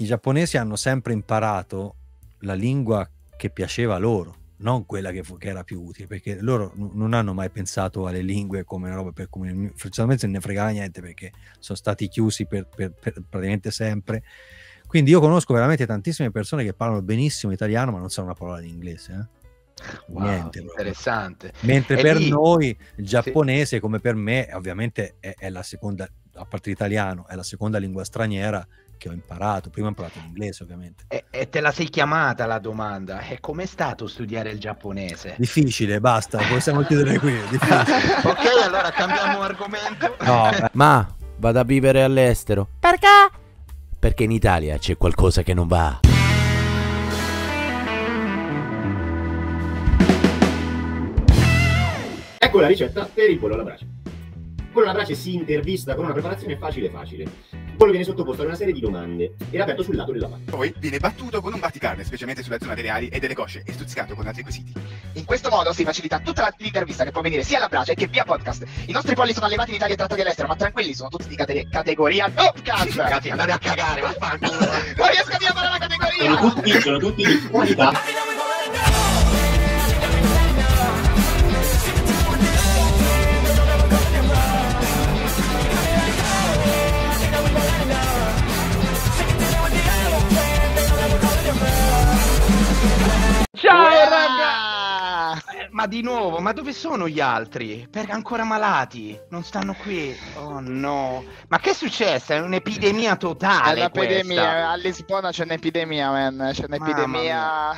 i giapponesi hanno sempre imparato la lingua che piaceva loro, non quella che, che era più utile, perché loro n- non hanno mai pensato alle lingue come una roba per comunicare, fortunatamente non ne fregava niente perché sono stati chiusi per, per, per praticamente sempre. Quindi io conosco veramente tantissime persone che parlano benissimo italiano ma non sanno una parola di inglese. Eh? Wow, Niente, interessante. Proprio. Mentre è per lì, noi il giapponese, sì. come per me, ovviamente è, è, la seconda, a parte l'italiano, è la seconda lingua straniera che ho imparato, prima ho imparato l'inglese ovviamente. E, e te la sei chiamata la domanda, e com'è stato studiare il giapponese? Difficile, basta, possiamo chiudere qui. ok, allora cambiamo argomento. No, eh. ma vado a vivere all'estero. Perché? Perché in Italia c'è qualcosa che non va. Ecco la ricetta per il pollo alla brace. Con la brace si intervista con una preparazione facile facile. Quello viene sottoposto a una serie di domande ed aperto sul lato della panca. Poi viene battuto con un batticarne, specialmente sulla zona delle ali e delle cosce, e stuzzicato con altri quesiti. In questo modo si facilita tutta l'intervista che può venire sia alla brace che via podcast. I nostri polli sono allevati in Italia e trattati all'estero, ma tranquilli, sono tutti di cate- categoria Topcast! Ragazzi, andate a cagare, vaffanculo! non riesco a dire la categoria! Sono tutti, sono tutti di qualità! Ciao wow! raga! Eh, ma di nuovo, ma dove sono gli altri? Perché ancora malati? Non stanno qui. Oh no. Ma che è successo? È un'epidemia totale. È un'epidemia. A Lisbona c'è un'epidemia, man. C'è un'epidemia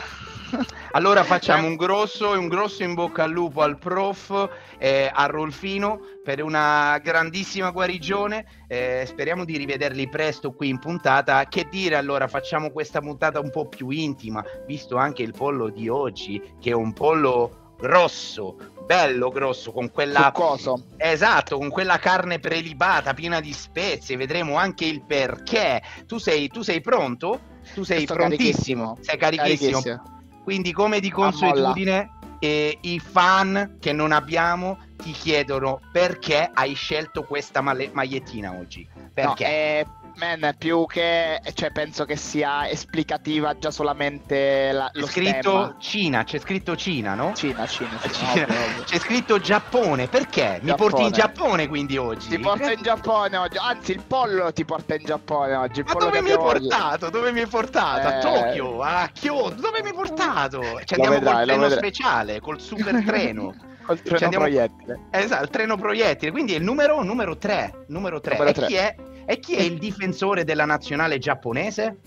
allora facciamo un grosso, un grosso, in bocca al lupo al prof, eh, a Rolfino per una grandissima guarigione. Eh, speriamo di rivederli presto qui in puntata. Che dire allora, facciamo questa puntata un po' più intima, visto anche il pollo di oggi, che è un pollo grosso, bello grosso con quella Succoso. esatto con quella carne prelibata piena di spezie vedremo anche il perché tu sei, tu sei pronto tu sei Sto prontissimo carichissimo. sei carichissimo. carichissimo. Quindi, come di consuetudine, eh, i fan che non abbiamo ti chiedono perché hai scelto questa magliettina oggi. Perché? No, eh, Batman più che cioè, penso che sia esplicativa già solamente la, lo c'è scritto stemma. Cina, c'è scritto Cina, no? Cina, Cina, eh, Cina, Cina. Ovvio, ovvio. c'è scritto Giappone, perché? Mi Giappone. porti in Giappone quindi oggi? Ti porto in Giappone oggi, anzi il pollo ti porta in Giappone oggi. Ma dove mi hai portato? Dove mi hai portato? Eh... A Tokyo, a Kyoto, dove mi hai portato? Ci cioè, andiamo vedrai, col treno speciale, col super treno. Cioè, col treno cioè, andiamo... proiettile. Esatto, il treno proiettile, quindi è il numero, numero 3, numero 3. Numero 3. chi è? E chi è il difensore della nazionale giapponese?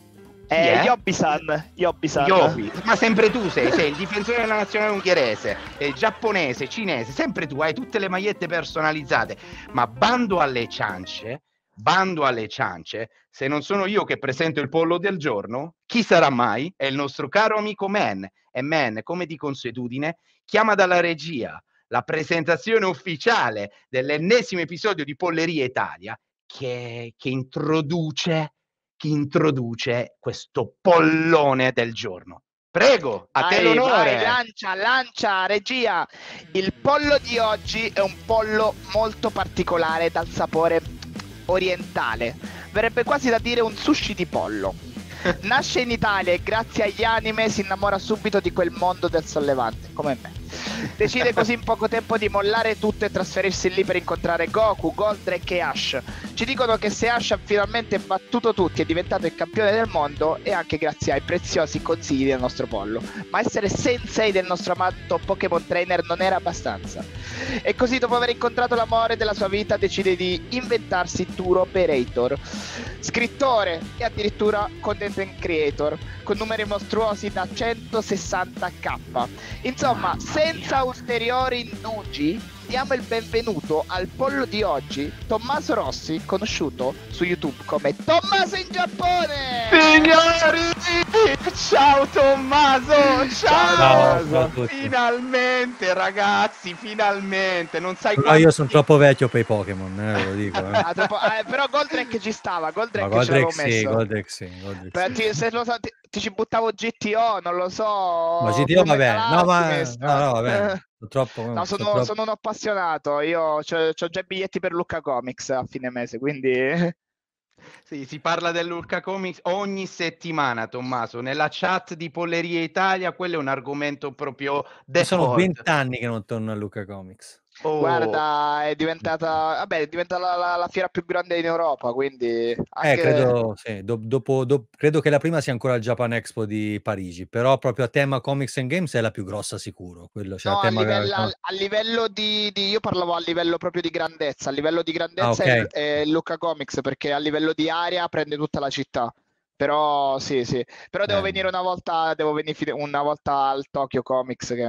Eh, Yobi-san, Yobi-san. Yobi. ma sempre tu sei, sei il difensore della nazionale ungherese, eh, giapponese, cinese, sempre tu, hai tutte le magliette personalizzate, ma bando alle ciance, bando alle ciance, se non sono io che presento il pollo del giorno, chi sarà mai? È il nostro caro amico Man, e Man, come di consuetudine, chiama dalla regia la presentazione ufficiale dell'ennesimo episodio di Polleria Italia che, che, introduce, che introduce questo pollone del giorno. Prego, a vai, te l'onore. Vai, lancia, lancia, regia. Il pollo di oggi è un pollo molto particolare dal sapore orientale. Verrebbe quasi da dire un sushi di pollo. Nasce in Italia e grazie agli anime si innamora subito di quel mondo del sollevante, come me. Decide così in poco tempo di mollare tutto e trasferirsi lì per incontrare Goku, Goldrake e Ash. Ci dicono che se Ash ha finalmente battuto tutti e diventato il campione del mondo è anche grazie ai preziosi consigli del nostro pollo. Ma essere sensei del nostro amato Pokémon Trainer non era abbastanza. E così dopo aver incontrato l'amore della sua vita decide di inventarsi Tour Operator, scrittore e addirittura content creator, con numeri mostruosi da 160k. Insomma, se senza ulteriori indugi diamo il benvenuto al pollo di oggi, Tommaso Rossi, conosciuto su YouTube come Tommaso in Giappone! Signori! Ciao Tommaso! Ciao! ciao, ciao finalmente ragazzi, finalmente! Non sai però quanti... io sono troppo vecchio per i Pokémon, eh, lo dico. Eh. ah, troppo... eh, però Goldrake ci stava, Goldrake, Goldrake ce l'avevo sì, Goldrake sì, Goldrake sì. Ti, se lo senti ti ci buttavo GTO, non lo so. Ma GTO vabbè, no, ma, no, no, vabbè. Eh. Troppo, no, sono, troppo... sono, un appassionato. Io ho già i biglietti per Lucca Comics a fine mese, quindi. Sì, si parla del dell'Urca Comics ogni settimana, Tommaso. Nella chat di Polleria Italia, quello è un argomento proprio. Sono vent'anni che non torno a all'Urca Comics. Oh. Guarda, è diventata, vabbè, è diventata la, la, la, fiera più grande in Europa, quindi... Eh, anche... Eh, credo, sì, do, dopo, do, credo che la prima sia ancora il Japan Expo di Parigi, però proprio a tema comics and games è la più grossa sicuro. Quello, cioè no, a, livello, a, a, livello di, di, Io parlavo a livello proprio di grandezza, a livello di grandezza ah, okay. è, è Lucca Comics, perché a livello di area prende tutta la città però sì sì però devo Beh. venire una volta devo venire una volta al Tokyo Comics che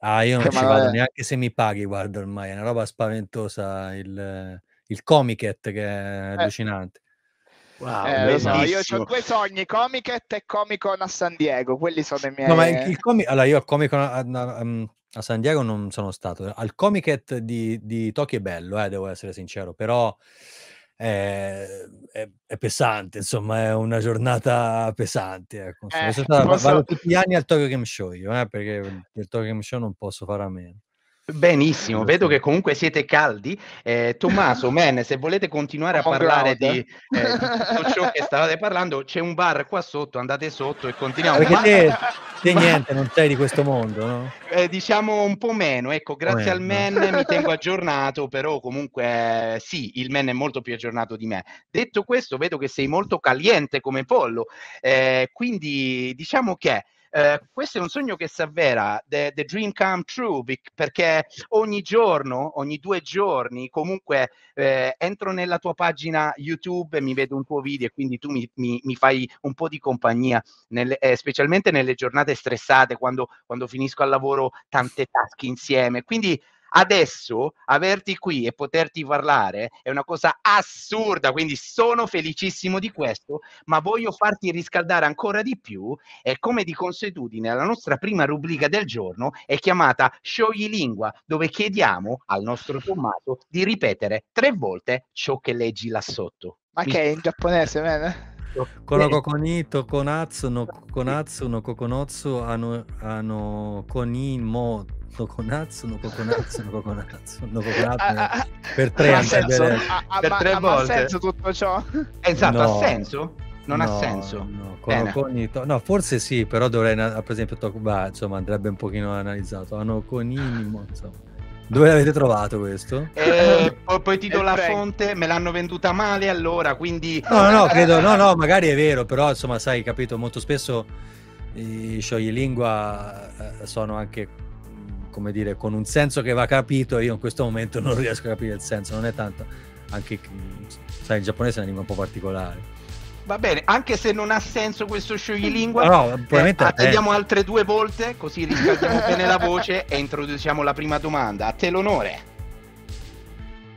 Ah, io non ci vado vabbè. neanche se mi paghi, guarda ormai, è una roba spaventosa il, il Comiket che è eh. allucinante. Wow, eh, lo io ho due sogni, Comiket e Comic Con a San Diego, quelli sono i miei... No, ma eh. il, comi- allora io al Comic Con a, a, ehm, a, San Diego non sono stato, al Comiket di, di Tokyo è bello, eh, devo essere sincero, però è, è, è, pesante, insomma, è una giornata pesante. Ecco. Eh, stata, posso... Vado tutti gli anni al Tokyo Game Show io, eh, perché del Tokyo Game Show non posso fare a meno. Benissimo, vedo che comunque siete caldi. Eh, Tommaso, Men, se volete continuare a parlare di, eh, di, tutto ciò che stavate parlando, c'è un bar qua sotto, andate sotto e continuiamo. Perché te, te niente, non sei di questo mondo, no? Eh, diciamo un po' meno, ecco, grazie oh, al Men mi tengo aggiornato, però comunque eh, sì, il Men è molto più aggiornato di me. Detto questo, vedo che sei molto caliente come pollo, eh, quindi diciamo che eh, questo è un sogno che si avvera, the, the, dream come true, perché ogni giorno, ogni due giorni, comunque eh, entro nella tua pagina YouTube e mi vedo un tuo video e quindi tu mi, mi, mi fai un po' di compagnia, nelle, eh, specialmente nelle giornate stressate, quando, quando finisco al lavoro tante tasche insieme. Quindi Adesso averti qui e poterti parlare è una cosa assurda, quindi sono felicissimo di questo, ma voglio farti riscaldare ancora di più e come di consuetudine la nostra prima rubrica del giorno è chiamata Sciogli Lingua, dove chiediamo al nostro Tommaso di ripetere tre volte ciò che leggi là sotto. Ma che è in giapponese, bene? Con coconito, conazzo, no, conazzo, no, coconozzo, hanno, hanno, conimo, Coconazzo, no Coconazzo, no Coconazzo, no Coconazzo ah, ah, ah. per tre anni. Senso, per, a, ma, volte. Ha senso tutto ciò? Eh, esatto, no. ha senso? non no, ha senso. No, con, con to- no, forse sì, però dovrei, per esempio, to- bah, insomma, andrebbe un pochino analizzato. Hanno coninimo, insomma. Dove l'avete trovato questo? Eh, poi, ti do eh, la fonte, me l'hanno venduta male allora, quindi... No, no, credo, no, no, magari è vero, però insomma, sai, capito, molto spesso i sciogli lingua eh, sono anche come dire, con un senso che va capito, io in questo momento non riesco a capire il senso, non è tanto, anche, sai, il giapponese è una lingua un po' particolare. Va bene, anche se non ha senso questo scioglilingua, no, no, eh, attendiamo altre due volte, così riscaldiamo bene la voce e introduciamo la prima domanda. A te l'onore.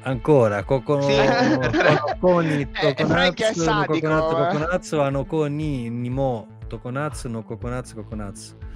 Ancora, Cocono, sì. Coconito, Coconazzo, Coconazzo, Nimo, Toconazzo, No Coconazzo, Coconazzo.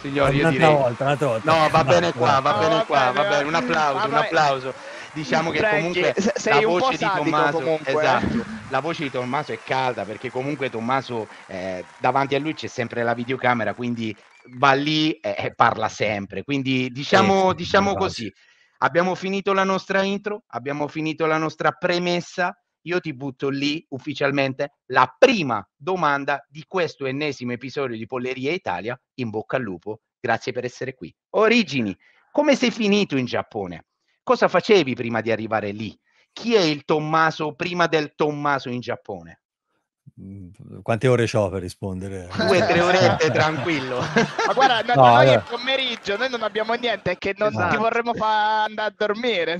Signori, io direi... Volta, un'altra volta. No, va bene qua, va bene qua, va bene, un applauso, un applauso diciamo che comunque la voce di Tommaso comunque, eh. esatto, la voce di Tommaso è calda perché comunque Tommaso eh, davanti a lui c'è sempre la videocamera quindi va lì e, e parla sempre quindi diciamo, eh, diciamo esatto. così abbiamo finito la nostra intro abbiamo finito la nostra premessa io ti butto lì ufficialmente la prima domanda di questo ennesimo episodio di Polleria Italia. In bocca al lupo, grazie per essere qui. Origini, come sei finito in Giappone? Cosa facevi prima di arrivare lì? Chi è il Tommaso prima del Tommaso in Giappone? Mm, quante ore ho per rispondere? Due, tre orette, tranquillo. Ma guarda, no, noi è pomeriggio, noi non abbiamo niente, è che non esatto. ti vorremmo far andare a dormire.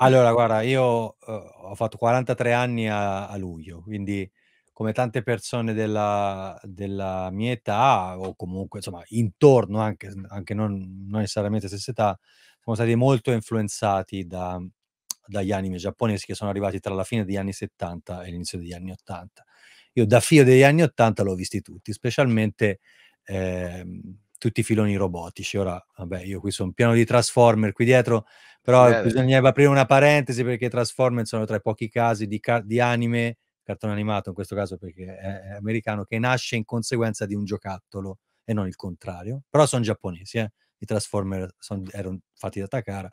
Allora, guarda, io, uhm, ho fatto 43 anni a a luglio, quindi come tante persone della della mia età o comunque insomma intorno anche anche non non necessariamente stessa età, siamo stati molto influenzati da dagli anime giapponesi che sono arrivati tra la fine degli anni '70 e l'inizio degli anni '80. Io da figlio degli anni '80 l'ho visti tutti, specialmente, ehm tutti i filoni robotici. Ora, vabbè, io qui sono pieno di Transformer qui dietro, però eh, bisognava aprire una parentesi perché Transformer sono tra i pochi casi di, car- di anime, cartone animato in questo caso perché è americano, che nasce in conseguenza di un giocattolo e non il contrario. Però sono giapponesi, eh? i Transformer son, erano fatti da Takara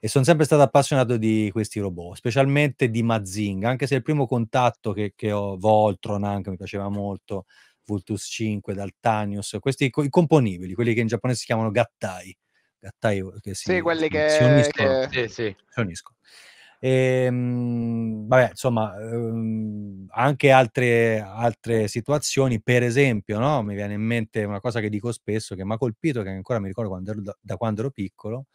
e sono sempre stato appassionato di questi robot, specialmente di Mazinga, anche se il primo contatto che, che ho, Voltron anche mi piaceva molto, Vultus 5, Daltanius, questi i componibili, quelli che in giapponese si chiamano gattai. Gattai che si, sì, quelli che... Si uniscono. Che... Sì, sì. Si uniscono. E, ehm, vabbè, insomma, ehm, anche altre, altre situazioni, per esempio, no? mi viene in mente una cosa che dico spesso, che mi ha colpito, che ancora mi ricordo quando ero, da, da, quando ero piccolo,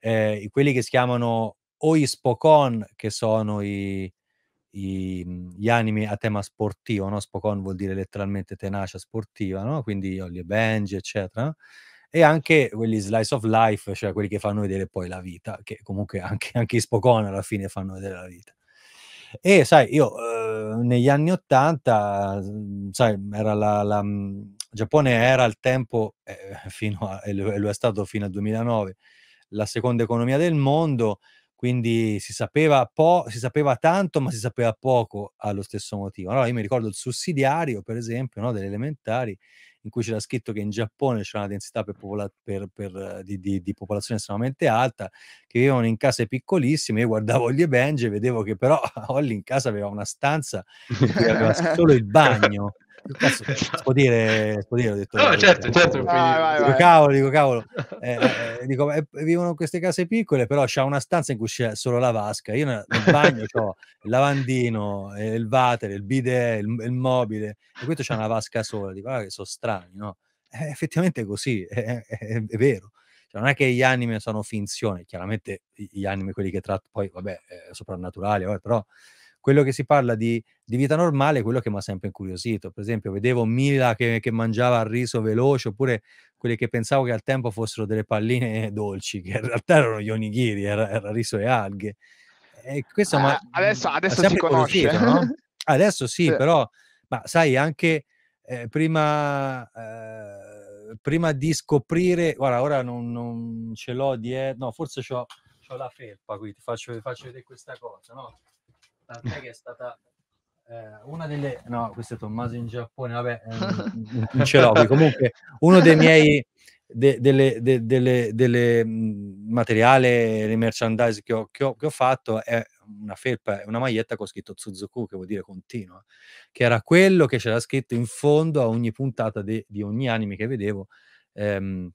eh, quelli che si chiamano o i Oispocon, che sono i, i, mhmm, gli anime a tema sportivo, no? Spokon vuol dire letteralmente tenacia sportiva, no? Quindi Ollie e Benji, eccetera. E anche quelli slice of life, cioè quelli che fanno vedere poi la vita, che comunque anche, anche i Spokon alla fine fanno vedere la vita. E sai, io eh, negli anni Ottanta, mhmm, sai, era la, la mhmm, Giappone era al tempo, eh, fino a, e lo è stato fino al 2009, la seconda economia del mondo, quindi si sapeva, po- si sapeva tanto ma si sapeva poco allo stesso motivo. Allora io mi ricordo il sussidiario, per esempio, no, delle elementari, in cui c'era scritto che in Giappone c'era una densità per popola- per, per, di, di, di, popolazione estremamente alta, che vivevano in case piccolissime. Io guardavo Ollie e Benji e vedevo che però Olli in casa aveva una stanza in aveva solo il bagno. Cazzo, cioè, esatto. può dire, può dire, ho detto, no, certo, certo. Vai, vai, dico, vai. cavolo, dico, cavolo. Eh, eh, eh, dico, eh, vivono queste case piccole, però c'è una stanza in cui c'è solo la vasca. Io nel bagno ho il lavandino, eh, il vater, il bidet, il, il mobile, e questo c'è una vasca sola. Dico, guarda ah, che sono strani, no? Eh, effettivamente è così, è, è, è vero. Cioè, non è che gli anime sono finzione, chiaramente gli anime, quelli che tratto, poi vabbè, soprannaturali, però quello che si parla di, di vita normale è quello che mi ha sempre incuriosito. Per esempio, vedevo Mila che, che mangiava il riso veloce, oppure quelli che pensavo che al tempo fossero delle palline dolci, che in realtà erano gli onigiri, era, era riso e alghe. E questo, ah, eh, ma, adesso, adesso si conosce. No? Adesso sì, sì, però, ma sai, anche eh, prima... Eh, prima di scoprire, guarda, ora non, non ce l'ho dietro, no, forse ho la felpa qui, ti faccio, ti faccio vedere questa cosa, no? tant'è che è stata eh, una delle... No, questo è Tommaso in Giappone, vabbè, eh, non ce l'ho. Comunque, uno dei miei... De, delle, de, delle, delle mm, materiale, le merchandise che ho, che ho, che ho fatto è una felpa, è una maglietta con scritto Suzuku, che vuol dire continua, che era quello che c'era scritto in fondo a ogni puntata de, di ogni anime che vedevo, ehm,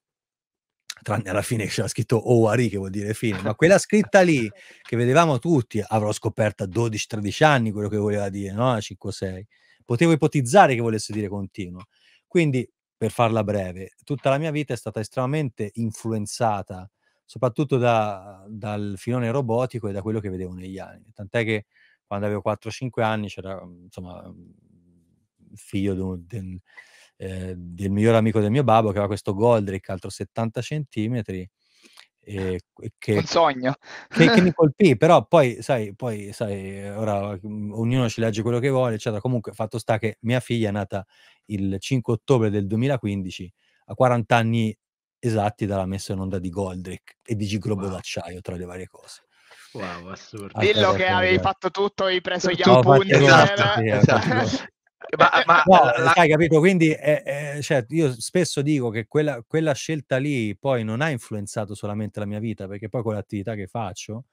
tranne alla fine c'era scritto Owari che vuol dire fine, ma quella scritta lì che vedevamo tutti, avrò scoperto a 12-13 anni quello che voleva dire, no? 5-6. Potevo ipotizzare che volesse dire continuo. Quindi, per farla breve, tutta la mia vita è stata estremamente influenzata soprattutto da, dal filone robotico e da quello che vedevo negli anni. Tant'è che quando avevo 4-5 anni c'era, insomma, figlio di un eh, del miglior amico del mio babbo che aveva questo Goldrick altro 70 centimetri. Eh, che, un sogno che, che, mi colpì però poi sai, poi sai ora mm, ognuno ci legge quello che vuole eccetera comunque fatto sta che mia figlia è nata il 5 ottobre del 2015 a 40 anni esatti dalla messa in onda di Goldrick e di Giglobo wow. d'acciaio tra le varie cose Wow, assurdo. Dillo che avevi fatto tutto, avevi preso gli appunti. Esatto, eh, eh, esatto. esatto ma, eh, ma no, la... hai capito? Quindi eh, eh, cioè, io spesso dico che quella, quella, scelta lì poi non ha influenzato solamente la mia vita, perché poi con l'attività che faccio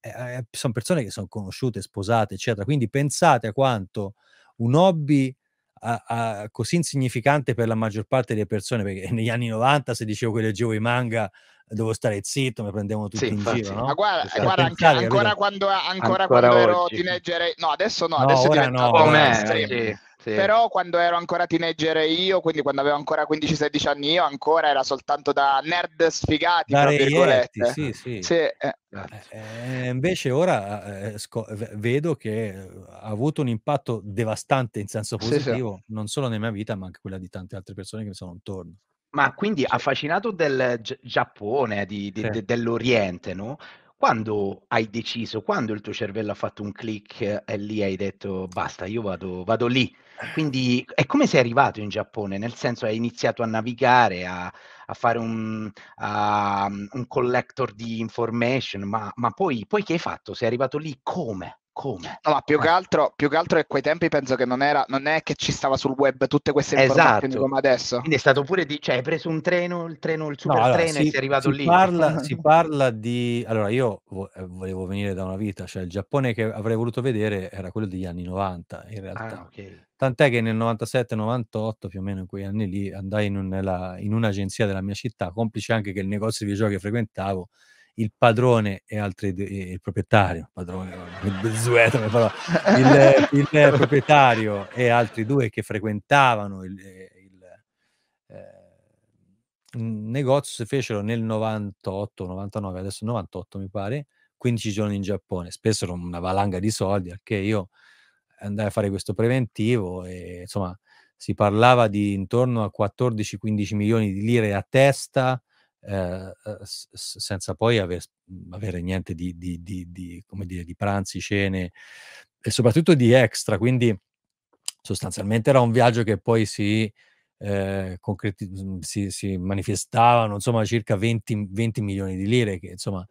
eh, eh sono persone che sono conosciute, sposate, eccetera. Quindi pensate a quanto un hobby a, a, così insignificante per la maggior parte delle persone, perché negli anni 90 se dicevo che leggevo i manga devo stare zitto, mi prendevano tutti sì, in giro. No? Ma guarda, cioè, guarda anche, ancora, quando, ancora, ancora, quando, ero oggi. teenager, eh, no, adesso no, no adesso è no, mainstream. Sì. Sì. Però quando ero ancora teenager io, quindi quando avevo ancora 15-16 anni io, ancora era soltanto da nerd sfigati, da tra virgolette. Sì, sì. sì. Eh. Eh, eh invece ora eh, sco- vedo che ha avuto un impatto devastante in senso positivo, sì, sì. non solo nella mia vita, ma anche quella di tante altre persone che mi sono intorno. Ma quindi affascinato del Gi- Giappone, di, di, de- dell'Oriente, no? quando hai deciso, quando il tuo cervello ha fatto un click e lì hai detto basta, io vado, vado lì? Quindi è come sei arrivato in Giappone, nel senso hai iniziato a navigare, a, a fare un, a, un, collector di information, ma, ma poi, poi, che hai fatto? Sei arrivato lì come? Come? No, ma più, eh. che altro, più che altro a quei tempi penso che non, era, non è che ci stava sul web tutte queste informazioni esatto. come adesso. Quindi è stato pure di, cioè hai preso un treno, il treno, il super no, allora, treno si, e sei arrivato si lì. Parla, si parla di, allora io vo- eh, volevo venire da una vita, cioè il Giappone che avrei voluto vedere era quello degli anni 90 in realtà. Ah, okay Tant'è che nel 97-98, più o meno in quegli anni lì, andai in, un, nella, in un'agenzia della mia città, complice anche che il negozio di videogiochi che frequentavo, il padrone e altri il proprietario, padrone, il, il, il, il, proprietario e altri due che frequentavano il, eh, eh negozio si fecero nel 98, 99, adesso 98 mi pare, 15 giorni in Giappone, spesso spesero una valanga di soldi, al che io andare a fare questo preventivo e insomma si parlava di intorno a 14-15 milioni di lire a testa eh, eh senza poi aver, mhmm, avere niente di, di, di, di, come dire, di pranzi, cene e soprattutto di extra, quindi sostanzialmente era un viaggio che poi si, eh, concreti- mhmm, si, si manifestavano insomma circa 20, 20 milioni di lire che insomma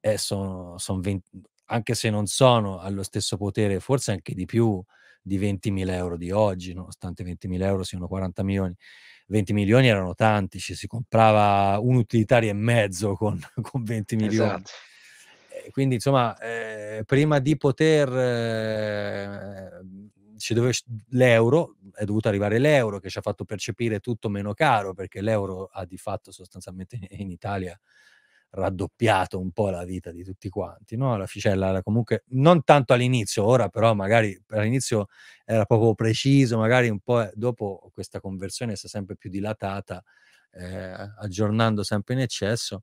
eh, sono, sono 20, anche se non sono allo stesso potere, forse anche di più di 20.000 euro di oggi, nonostante 20.000 euro siano 40 milioni. 20 milioni erano tanti, ci si comprava un utilitario e mezzo con, con 20 esatto. milioni. Eh, quindi, insomma, eh, prima di poter, eh, mm, dove, l'euro, è dovuto arrivare l'euro che ci ha fatto percepire tutto meno caro, perché l'euro ha di fatto sostanzialmente in Italia raddoppiato un po' la vita di tutti quanti, no? Cioè, la ficella era comunque, non tanto all'inizio, ora però magari all'inizio era proprio preciso, magari un po' eh, dopo questa conversione si è sempre più dilatata, eh, aggiornando sempre in eccesso.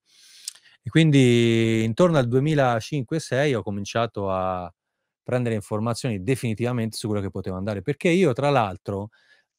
E quindi intorno al 2005-2006 ho cominciato a prendere informazioni definitivamente su quello che poteva andare, perché io tra l'altro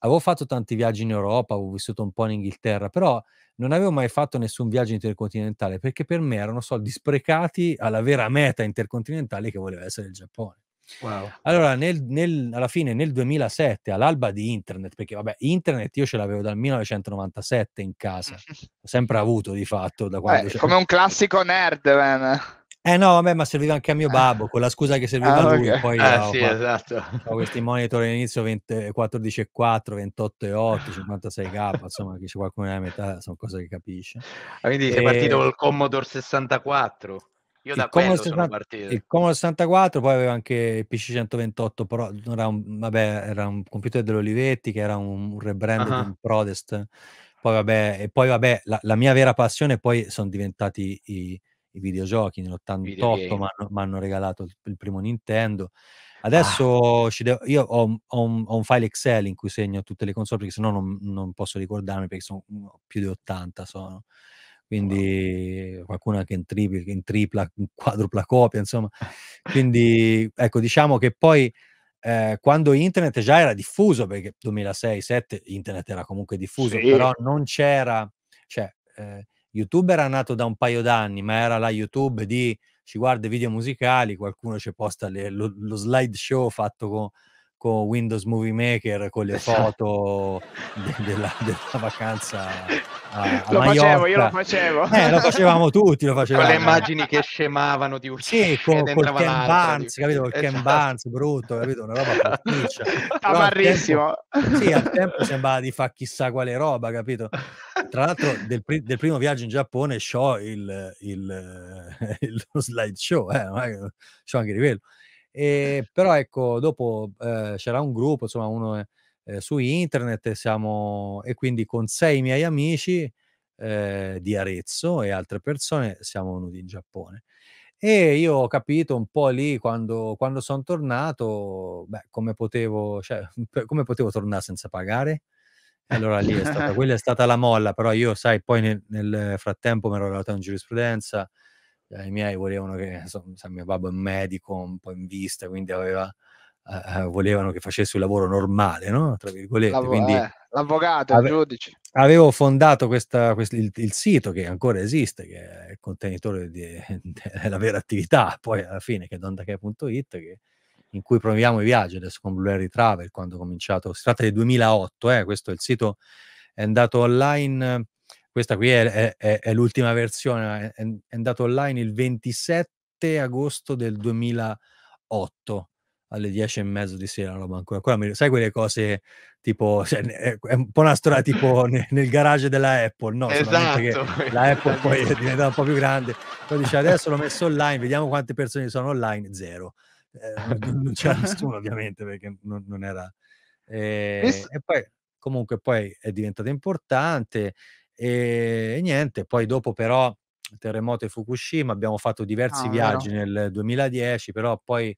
avevo fatto tanti viaggi in Europa, avevo vissuto un po' in Inghilterra, però non avevo mai fatto nessun viaggio intercontinentale perché per me erano soldi sprecati alla vera meta intercontinentale che voleva essere il Giappone. Wow. Allora, nel, nel, alla fine, nel 2007, all'alba di internet, perché vabbè, internet io ce l'avevo dal 1997 in casa, ho sempre avuto di fatto da quando... Beh, come un classico nerd, man. Eh no, vabbè, ma serviva anche a mio babbo, con la scusa che serviva a ah, lui. Okay. Poi, ah, eh, no, sì, qua, esatto. Ho questi monitor all'inizio 14,4, 28,8, 56k, insomma, che c'è qualcuno nella metà, sono cose che capisce. Ah, quindi e... sei partito col Commodore 64. Io da Commodore 60, Il Commodore 64, poi aveva anche il PC 128 Pro, era un, vabbè, era un computer dell'Olivetti che era un, rebrand uh-huh. di un Prodest. Poi vabbè, e poi vabbè, la, la mia vera passione poi sono diventati i i videogiochi nell'88 mi hanno regalato il, il, primo Nintendo ah. adesso ah. devo, io ho, ho, un, ho, un, file Excel in cui segno tutte le console perché sennò non, non posso ricordarmi perché sono più di 80 sono quindi wow. qualcuna che in, tripla, in tripla, in quadrupla copia, insomma. Quindi ecco, diciamo che poi eh, quando internet già era diffuso, perché 2006-2007 internet era comunque diffuso, sì. però non c'era, cioè eh, YouTube era nato da un paio d'anni, ma era la YouTube di ci guarda i video musicali, qualcuno ci posta le, lo, lo slideshow fatto con con Windows Movie Maker, con le esatto. foto de- della, della vacanza a, a lo Mallorca. facevo, io lo facevo. Eh, lo facevamo tutti, lo facevamo. Con le immagini che scemavano di uscire. Sì, con, col Ken Barnes, capito? Col esatto. Ken Barnes, brutto, capito? Una roba pasticcia. Amarrissimo. Al tempo, sì, al tempo sembrava di fare chissà quale roba, capito? Tra l'altro del, pri- del primo viaggio in Giappone show il, il, il, lo slideshow, eh, c'ho anche di quello. E, però ecco, dopo eh, c'era un gruppo, insomma, uno eh, eh su internet siamo, e quindi con sei miei amici eh, di Arezzo e altre persone siamo venuti in Giappone. E io ho capito un po' lì quando, quando sono tornato, beh, come potevo, cioè, come potevo tornare senza pagare? Allora lì è stata, quella è stata la molla, però io, sai, poi nel, nel frattempo mi ero arrivato in giurisprudenza, cioè, i miei volevano che, insomma, mio babbo è un medico un po' in vista, quindi aveva, eh, eh volevano che facessi un lavoro normale, no? Tra virgolette. L'avo, quindi, eh, l'avvocato, ave- il giudice. Avevo fondato questa, quest- il, il, sito che ancora esiste, che è il contenitore della vera attività, poi alla fine che è dondache.it, che in cui proviamo i viaggi adesso con Blue Air Travel quando ho cominciato, si tratta del 2008, eh, questo è il sito è andato online questa qui è, è, è, è l'ultima versione, è, andato online il 27 agosto del 2008 alle 10 e mezzo di sera, roba ancora. Qua, sai quelle cose tipo, cioè, è un po' una storia tipo nel, nel garage della Apple, no? Esatto. Che la Apple poi è esatto. diventata un po' più grande, poi dice adesso l'ho messo online, vediamo quante persone sono online, zero. Eh, non c'era nessuno ovviamente perché non, non era... Eh, e poi comunque poi è diventata importante e, niente, poi dopo però terremoto e Fukushima, abbiamo fatto diversi ah, viaggi vero. nel 2010, però poi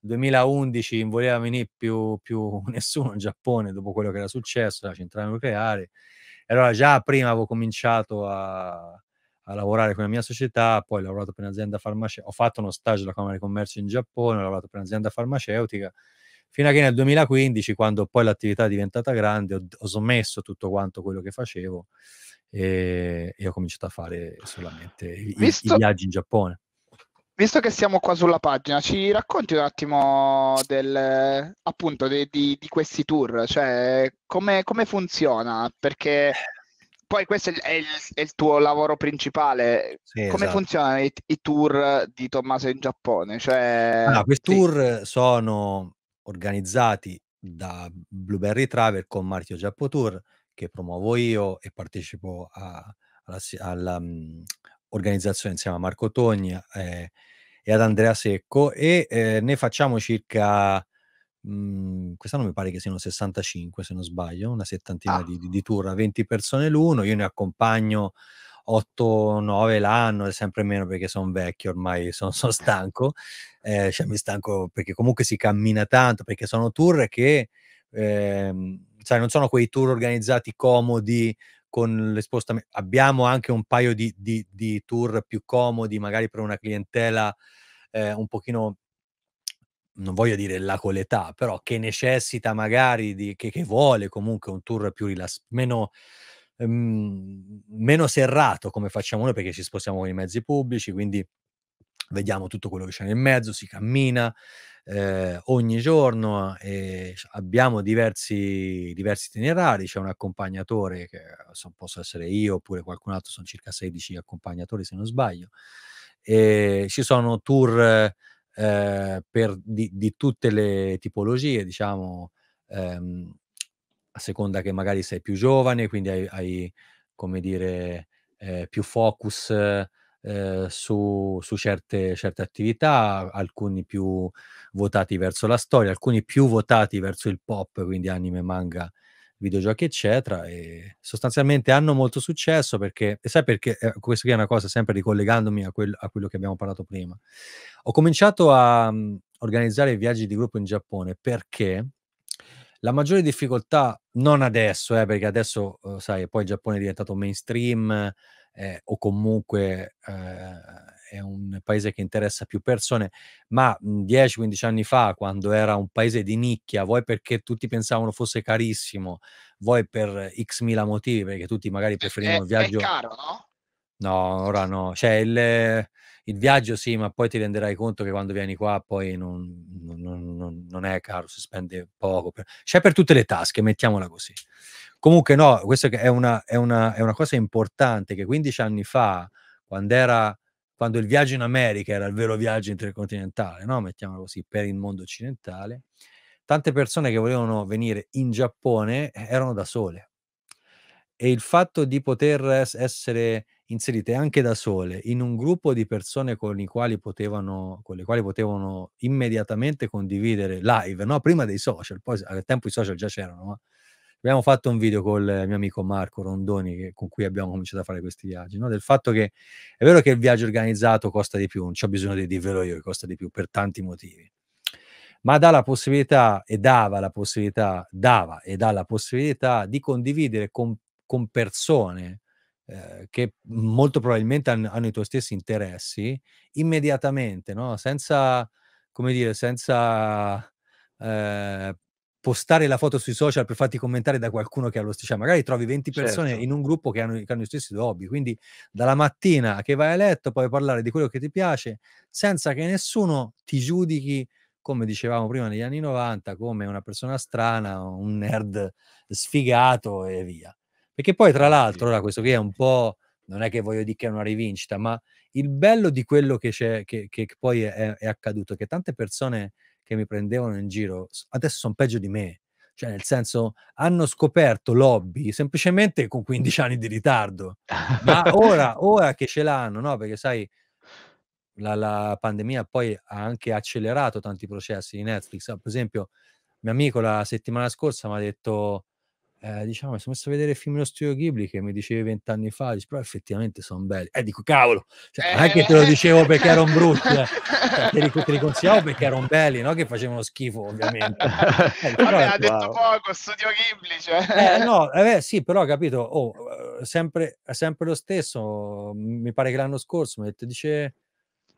2011 non voleva venire più, più, nessuno in Giappone dopo quello che era successo, la centrale nucleare. E allora già prima avevo cominciato a, a lavorare con la mia società, poi ho lavorato per un'azienda farmaceutica, ho fatto uno stage alla Camera di Commercio in Giappone, ho lavorato per un'azienda farmaceutica, fino a che nel 2015, quando poi l'attività è diventata grande, ho, ho smesso tutto quanto quello che facevo e, e ho cominciato a fare solamente i, Visto... i viaggi in Giappone. Visto che siamo qua sulla pagina, ci racconti un attimo del, appunto de, di, di, questi tour, cioè come, come funziona? Perché poi questo è il, è il, tuo lavoro principale. Sì, Come esatto. funzionano i, i, tour di Tommaso in Giappone? Cioè... Allora, ah, questi sì. tour sono organizzati da Blueberry Travel con Marchio Giappo Tour, che promuovo io e partecipo all'organizzazione mhmm, insieme a Marco Togni eh, e ad Andrea Secco e eh, ne facciamo circa mh, mhmm, quest'anno mi pare che siano 65 se non sbaglio, una settantina ah. di, di, di tour a 20 persone l'uno, io ne accompagno 8, 9 l'anno, e sempre meno perché sono vecchio ormai, sono, sono stanco, eh, cioè mi stanco perché comunque si cammina tanto, perché sono tour che eh, sai, cioè, non sono quei tour organizzati comodi con l'espostamento. Abbiamo anche un paio di, di, di, tour più comodi, magari per una clientela eh, un pochino non voglio dire la coletà, però che necessita magari di, che, che vuole comunque un tour più rilassato, meno, ehm, meno serrato come facciamo noi perché ci spostiamo con i mezzi pubblici, quindi vediamo tutto quello che c'è nel mezzo, si cammina, eh, ogni giorno e abbiamo diversi, diversi itinerari, c'è un accompagnatore che so, posso essere io oppure qualcun altro, sono circa 16 accompagnatori se non sbaglio. E ci sono tour eh, per, di, di, tutte le tipologie, diciamo, ehm, a seconda che magari sei più giovane, quindi hai, hai come dire, eh, più focus eh, eh, su, su certe, certe, attività, alcuni più votati verso la storia, alcuni più votati verso il pop, quindi anime, manga, videogiochi, eccetera. E sostanzialmente hanno molto successo perché, e sai perché, eh, questa qui è una cosa sempre ricollegandomi a, quel, a quello che abbiamo parlato prima. Ho cominciato a mh, mm, organizzare viaggi di gruppo in Giappone perché la maggiore difficoltà, non adesso, eh, perché adesso, eh, sai, poi il Giappone è diventato mainstream, eh, o comunque eh, è un paese che interessa più persone, ma 10-15 mhmm, anni fa, quando era un paese di nicchia, vuoi perché tutti pensavano fosse carissimo, vuoi per x mila motivi, perché tutti magari preferivano è, un viaggio... È caro, no? No, ora no. Cioè, il, il viaggio sì, ma poi ti renderai conto che quando vieni qua poi non, non, non, non è caro, si spende poco. Per... C'è per tutte le tasche, mettiamola così. Comunque no, questa è una, è, una, è una, cosa importante che 15 anni fa, quando, era, quando il viaggio in America era il vero viaggio intercontinentale, no? mettiamola così, per il mondo occidentale, tante persone che volevano venire in Giappone eh, erano da sole. E il fatto di poter essere inserite anche da sole in un gruppo di persone con, i quali potevano, con le quali potevano immediatamente condividere live, no? prima dei social, poi al tempo i social già c'erano, ma abbiamo fatto un video con il mio amico Marco Rondoni che, con cui abbiamo cominciato a fare questi viaggi, no? del fatto che è vero che il viaggio organizzato costa di più, non c'ho bisogno di dirvelo io che costa di più per tanti motivi, ma dà la possibilità e dava la possibilità, dava e dà la possibilità di condividere con, con persone eh, che molto probabilmente han, hanno, i tuoi stessi interessi, immediatamente, no? senza, come dire, senza eh, postare la foto sui social per farti commentare da qualcuno che ha lo stesso, cioè magari trovi 20 persone certo. in un gruppo che hanno, che hanno, gli stessi hobby, quindi dalla mattina che vai a letto puoi parlare di quello che ti piace senza che nessuno ti giudichi, come dicevamo prima negli anni 90, come una persona strana, un nerd sfigato e via. Perché poi, tra eh, l'altro, ora questo qui è un po', non è che voglio dire che è una rivincita, ma il bello di quello che, c'è, che, che poi è, è accaduto è che tante persone che mi prendevano in giro adesso sono peggio di me. Cioè, nel senso, hanno scoperto lobby semplicemente con 15 anni di ritardo. Ma ora, ora che ce l'hanno, no? Perché sai, la, la, pandemia poi ha anche accelerato tanti processi di Netflix. Per esempio, mio amico la settimana scorsa mi ha detto eh, diciamo, mi sono messo a vedere il film dello studio Ghibli che mi dicevi vent'anni fa, dici, però effettivamente sono belli. E eh, dico, cavolo, cioè, non è che te lo eh. dicevo perché erano brutti, eh. Cioè, te, li, te li consigliavo perché erano belli, no? Che facevano schifo, ovviamente. Eh, però, Vabbè, ha ecco, detto wow. Ah, poco, studio Ghibli, cioè. Eh, no, eh, sì, però ho capito, oh, eh, sempre, sempre lo stesso, mi pare che l'anno scorso mi ha detto, dice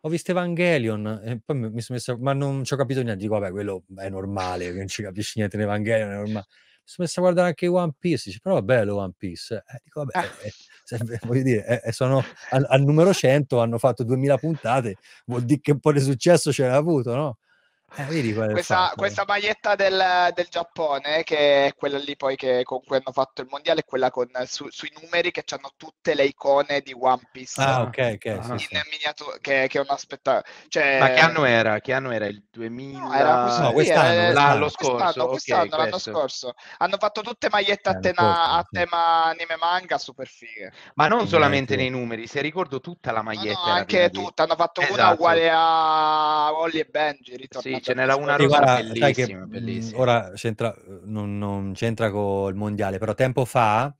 ho visto Evangelion e poi mi sono messo, ma non ci ho capito niente. Dico, vabbè, quello è normale, non ci capisci niente in Evangelion, è normale sono messo a guardare anche One Piece, dice, però è bello One Piece. Eh, dico, vabbè, eh, eh voglio dire, eh, eh, sono al, al, numero 100, hanno fatto 2000 puntate, vuol dire che un po' di successo ce l'ha avuto, no? Eh, vedi questa, questa, maglietta del, del, Giappone, che è quella lì poi che, con cui hanno fatto il mondiale, è quella con, su, sui numeri che hanno tutte le icone di One Piece. Ah, ok, ok. Ah, In sì, miniatura, che, che, è una spettacolo. Cioè... Ma che anno era? Che anno era? Il 2000? No, era questo, no, quest'anno, eh, l'anno scorso. Quest'anno, quest'anno okay, l'anno questo. scorso. Hanno fatto tutte magliette eh, a, tena, a tema anime manga, super fighe. Ma non solamente nei numeri, se ricordo tutta la maglietta. No, no anche tutta, hanno fatto esatto. una uguale a Ollie e Benji, ritornando ce esatto, n'era una rosa guarda, bellissima, che, mm, bellissima. Ora c'entra, non, non c'entra il mondiale, però tempo fa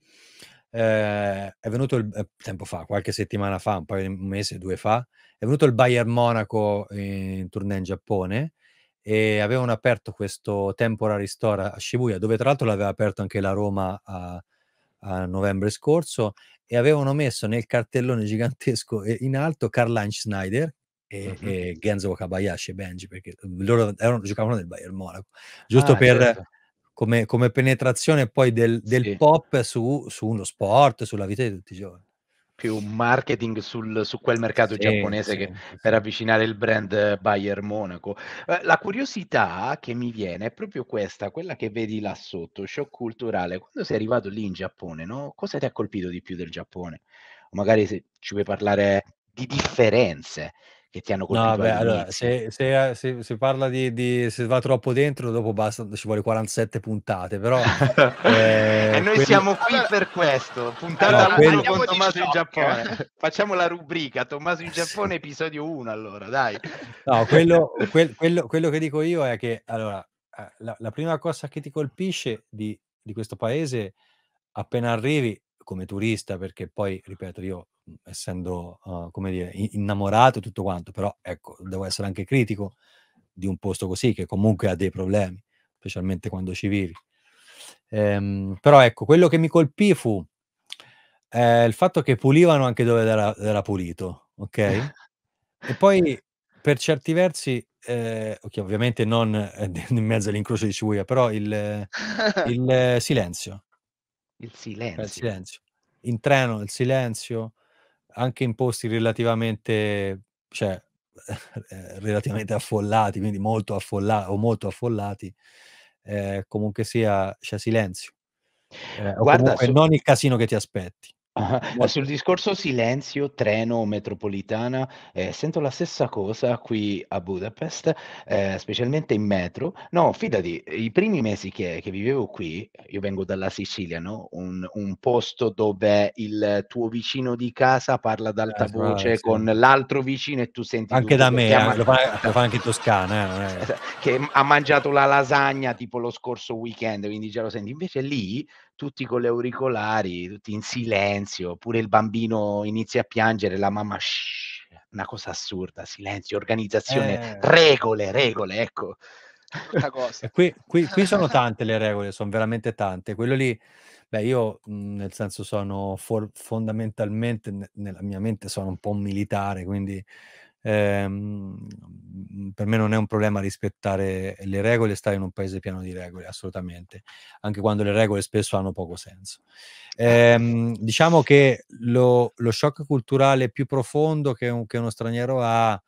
eh, è venuto il, eh, tempo fa, qualche settimana fa, un paio di mesi, due fa, è venuto il Bayern Monaco in tournée in Giappone e avevano aperto questo temporary store a Shibuya, dove tra l'altro l'aveva aperto anche la Roma a, a novembre scorso e avevano messo nel cartellone gigantesco in alto Karl-Heinz Schneider e, uh-huh. e Genzo Kabayashi e Benji, perché mhmm, loro erano, giocavano nel Bayern Monaco, giusto ah, per... Certo. Come, come, penetrazione poi del, del sì. pop su, su, uno sport, sulla vita di tutti i giorni. Più marketing sul, su quel mercato sì, giapponese sì, che, per avvicinare il brand Bayern Monaco. Eh, la curiosità che mi viene è proprio questa, quella che vedi là sotto, shock culturale. Quando sei arrivato lì in Giappone, no? cosa ti ha colpito di più del Giappone? O magari se ci vuoi parlare di differenze che ti hanno colpito. No, beh, allora, se, se, se, se, parla di, di, se va troppo dentro, dopo basta, ci vuole 47 puntate, però... eh, e noi quelli... siamo qui per questo, puntata no, quelli... con Tommaso in Giappone. Facciamo la rubrica Tommaso in Giappone, episodio 1, allora, dai. No, quello, quel, quello, quello che dico io è che, allora, eh, la, la, prima cosa che ti colpisce di, di questo paese appena arrivi come turista, perché poi, ripeto, io Mhmm, essendo, uh, come dire, innamorato e tutto quanto, però ecco, devo essere anche critico di un posto così che comunque ha dei problemi, specialmente quando ci vivi. Ehm, però ecco, quello che mi colpì fu eh, il fatto che pulivano anche dove era, era pulito, ok? e poi per certi versi, eh, okay, ovviamente non eh, in mezzo all'incrocio di Shibuya, però il, il silenzio. Il cioè, silenzio. Il silenzio. In treno il silenzio, anche in posti relativamente, cioè, eh, relativamente affollati, quindi molto affollati o molto affollati, eh, comunque sia c'è silenzio. Eh, Guarda, su... non il casino che ti aspetti. Sul discorso silenzio, treno metropolitana, eh, sento la stessa cosa qui a Budapest, eh, specialmente in metro. No, fidati, i primi mesi che, che vivevo qui, io vengo dalla Sicilia, no? Un, un posto dove il tuo vicino di casa parla ad alta Eh, voce sì. con l'altro vicino e tu senti Anche da me, eh, ma- lo, fa, lo fa anche in Toscana. eh, eh. che ha mangiato la lasagna tipo lo scorso weekend, quindi già lo senti. Invece lì tutti con le auricolari, tutti in silenzio, oppure il bambino inizia a piangere, la mamma shh, una cosa assurda, silenzio, organizzazione, eh. regole, regole, ecco. qui, qui, qui, sono tante le regole, sono veramente tante. Quello lì, beh, io mhmm, nel senso sono for- fondamentalmente, n- nella mia mente sono un po' un militare, quindi Ehm, mhmm, per me non è un problema rispettare le regole e stare in un paese pieno di regole, assolutamente, anche quando le regole spesso hanno poco senso. Certo. Ehm, diciamo che lo, lo, shock culturale più profondo che, un, che, uno straniero ha,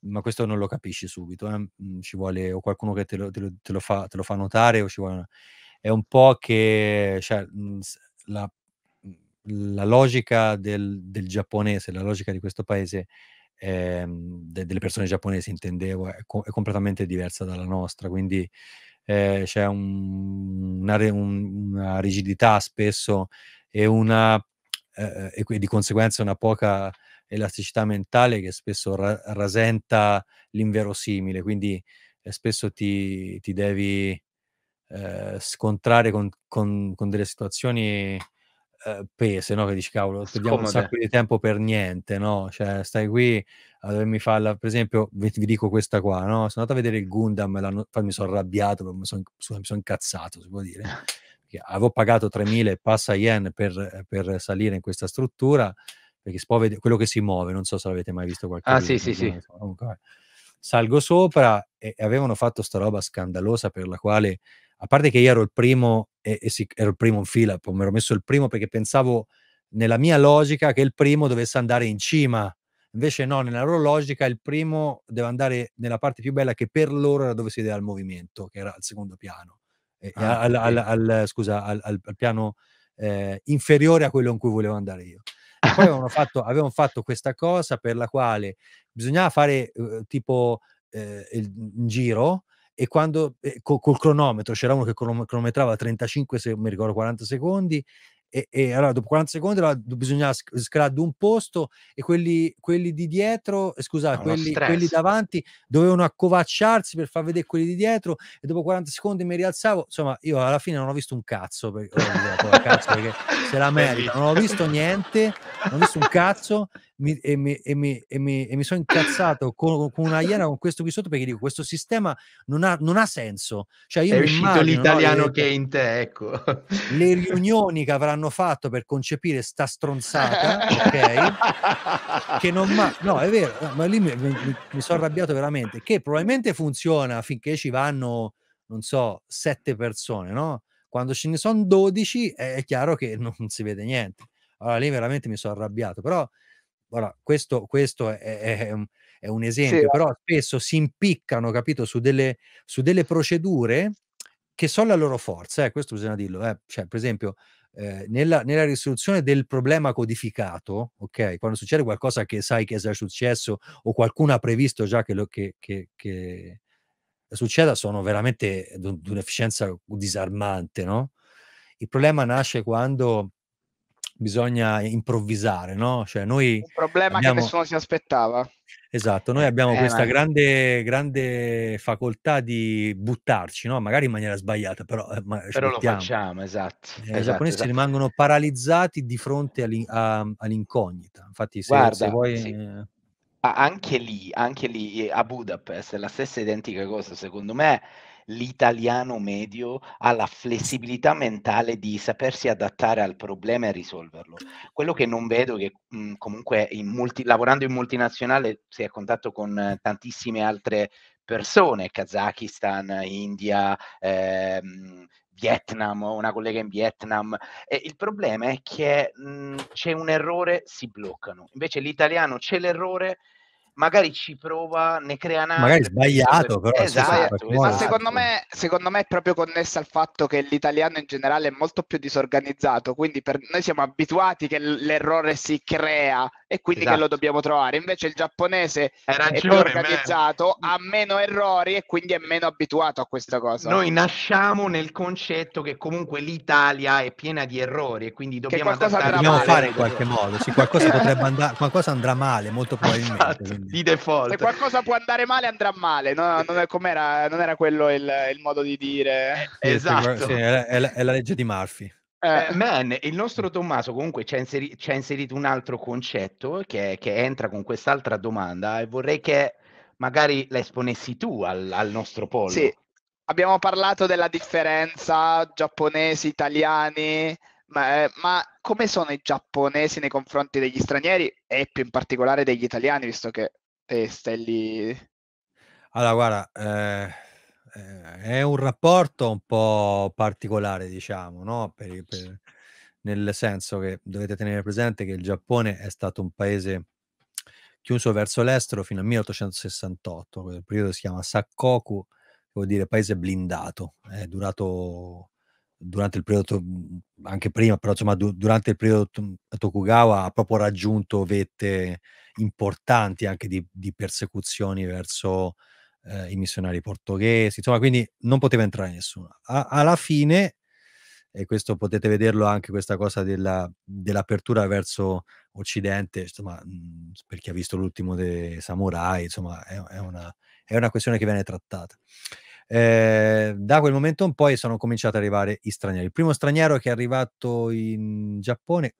ma questo non lo capisci subito, eh? Mhmm, ci vuole o qualcuno che te lo, te lo, te lo fa, te fa, notare o ci vuole... È un po' che cioè, mhmm, la, la, logica del, del giapponese, la logica di questo paese ehm, de- delle persone giapponesi, intendevo, è, co- è, completamente diversa dalla nostra, quindi eh, c'è un, una, re- un, una, rigidità spesso e, una, eh, e di conseguenza una poca elasticità mentale che spesso ra- rasenta l'inverosimile, quindi eh, spesso ti, ti devi eh, scontrare con, con, con, delle situazioni eh, pese, no? Che dici, cavolo, perdiamo un sacco di tempo per niente, no? Cioè, stai qui a dovermi farla, per esempio, vi, vi dico questa qua, no? Sono andato a vedere il Gundam, poi mi sono arrabbiato, mi sono son incazzato, si può dire. Perché avevo pagato 3.000 e passa yen per, per salire in questa struttura, perché si può vedere quello che si muove, non so se l'avete mai visto qualche Ah, video, sì, sì, sì. Comunque, salgo sopra e avevano fatto sta roba scandalosa per la quale a parte che io ero il primo, e, e sì, ero il primo in fila, mi ero messo il primo perché pensavo nella mia logica che il primo dovesse andare in cima. Invece no, nella loro logica il primo deve andare nella parte più bella che per loro era dove si deve al movimento, che era al secondo piano, eh, ah, al, al, al, scusa, al, piano eh, inferiore a quello in cui volevo andare io. E poi avevano fatto, avevano fatto, questa cosa per la quale bisognava fare eh, tipo eh, il, un giro e quando eh, col, col cronometro c'era uno che cronometrava 35, se mi ricordo 40 secondi e, e, allora dopo 40 secondi allora, bisognava scalare un posto e quelli, quelli di dietro, eh, scusate, quelli, quelli, davanti dovevano accovacciarsi per far vedere quelli di dietro e dopo 40 secondi mi rialzavo, insomma io alla fine non ho visto un cazzo, perché, oh, cazzo perché se la merita, non ho visto niente, non ho visto un cazzo mi, e, mi, e, mi, e, mi, sono incazzato con, con, una iena con questo qui sotto perché dico questo sistema non ha, non ha senso. Cioè io È uscito l'italiano no, le, che è in te, ecco. Le riunioni che avranno fatto per concepire sta stronzata, ok? che non ma... No, è vero, eh, ma lì mi, mi sono arrabbiato veramente, che probabilmente funziona finché ci vanno, non so, sette persone, no? Quando ce ne sono 12 è chiaro che non si vede niente. Allora lì veramente mi sono arrabbiato, però allora, questo, questo è, è, è, un esempio, sì, però spesso si impiccano, capito, su delle, su delle procedure che sono la loro forza, eh, questo bisogna dirlo. Eh. Cioè, per esempio, eh, nella, nella, risoluzione del problema codificato, ok, quando succede qualcosa che sai che è successo o qualcuno ha previsto già che, lo, che, che, che succeda, sono veramente eh, di un'efficienza disarmante, no? Il problema nasce quando bisogna improvvisare, no? Cioè noi Un problema abbiamo... che nessuno si aspettava. Esatto, noi abbiamo eh, questa grande, grande facoltà di buttarci, no? magari in maniera sbagliata, però, eh, ma però lo facciamo, esatto. Eh, esatto I giapponesi esatto. rimangono paralizzati di fronte all'incognita. Infatti, se, Guarda, se vuoi... Sì. Eh, anche lì, anche lì eh, a Budapest è la stessa identica cosa, secondo me l'italiano medio ha la flessibilità mentale di sapersi adattare al problema e risolverlo. Quello che non vedo che mh, mhmm, comunque in multi, lavorando in multinazionale si è a contatto con eh, tantissime altre persone, Kazakistan, India, ehm, Vietnam, ho una collega in Vietnam. E il problema è che mh, mhmm, c'è un errore, si bloccano. Invece l'italiano c'è l'errore, magari ci prova, ne crea una. Magari sbagliato, però. Esatto, esatto. ma secondo me, secondo me, è proprio connessa al fatto che l'italiano in generale è molto più disorganizzato, quindi per, noi siamo abituati che l'errore si crea e quindi esatto. che lo esatto. dobbiamo trovare. Invece il giapponese ragione, è più organizzato, man. ha meno errori e quindi è meno abituato a questa cosa. Noi nasciamo nel concetto che comunque l'Italia è piena di errori e quindi dobbiamo, dobbiamo fare in qualche modo, sì, qualcosa potrebbe andare, qualcosa andrà male molto esatto, probabilmente. Esatto, di default. Se qualcosa può andare male andrà male, no, non, è, com'era, non era quello il, il modo di dire. Esatto. Sì, è, la, è la legge di Murphy. Eh, eh, man, il nostro Tommaso comunque ci ha, inseri- ci ha inserito un altro concetto che, che, entra con quest'altra domanda e vorrei che magari la esponessi tu al, al nostro pollo. Sì, abbiamo parlato della differenza giapponesi, italiani, ma, eh, ma, come sono i giapponesi nei confronti degli stranieri e più in particolare degli italiani, visto che te eh, stai lì? Allora, guarda, eh eh, è un rapporto un po' particolare, diciamo, no? per, per, nel senso che dovete tenere presente che il Giappone è stato un paese chiuso verso l'estero fino al 1868, quel periodo si chiama Sakkoku, vuol dire paese blindato, è durato durante il periodo, anche prima, però insomma du- durante il periodo Tokugawa ha proprio raggiunto vette importanti anche di, di persecuzioni verso eh, i missionari portoghesi, insomma, quindi non poteva entrare nessuno. A- alla fine, e questo potete vederlo anche questa cosa della, dell'apertura verso Occidente, insomma, mh, per chi ha visto l'ultimo dei samurai, insomma, è, è, una, è una questione che viene trattata. Eh, da quel momento in poi sono cominciati ad arrivare i stranieri. Il primo straniero che è arrivato in Giappone,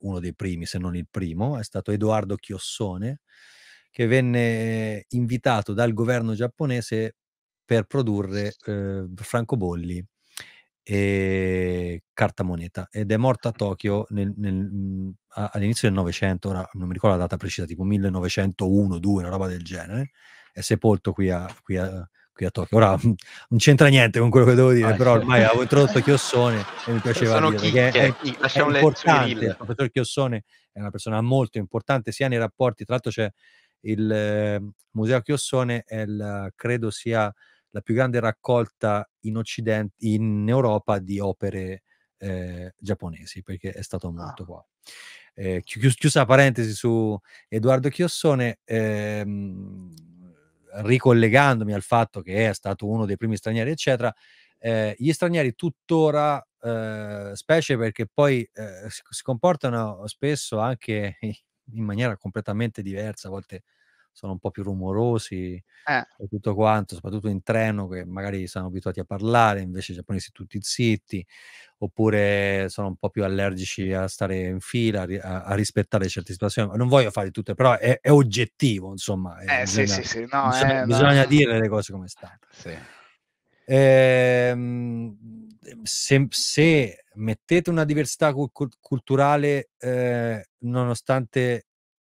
uno dei primi se non il primo, è stato Edoardo Chiossone, che venne eh, invitato dal governo giapponese per produrre eh, francobolli e carta moneta ed è morto a Tokyo nel, nel, mm, all'inizio del Novecento, ora non mi ricordo la data precisa, tipo 1901-2, una roba del genere, è sepolto qui a, qui a, qui a Tokyo. Ora non c'entra niente con quello che devo dire, ah, però ormai avevo introdotto Chiossone e mi piaceva Sono dire, chicche, è, è, è importante, il professor Chiossone è una persona molto importante sia nei rapporti, tra l'altro c'è il ehm, Museo Chiossone è il, credo sia la più grande raccolta in Occidente, in Europa di opere eh, giapponesi, perché è stato ah. molto ah. qua. Eh, chius- chiusa parentesi su Edoardo Chiossone, ehm, ricollegandomi al fatto che è stato uno dei primi stranieri, eccetera, eh, gli stranieri tuttora, eh, specie perché poi eh, si comportano spesso anche in maniera completamente diversa, a volte sono un po' più rumorosi eh. e tutto quanto, soprattutto in treno che magari sono abituati a parlare, invece i giapponesi tutti zitti, oppure sono un po' più allergici a stare in fila, a, a rispettare certe situazioni. Non voglio fare tutte, però è, è oggettivo, insomma. eh, eh bisogna, sì, sì, sì. No, bisogna, eh, bisogna no. dire le cose come stanno. Sì. Ehm, Ehm, se, se mettete una diversità culturale, eh, nonostante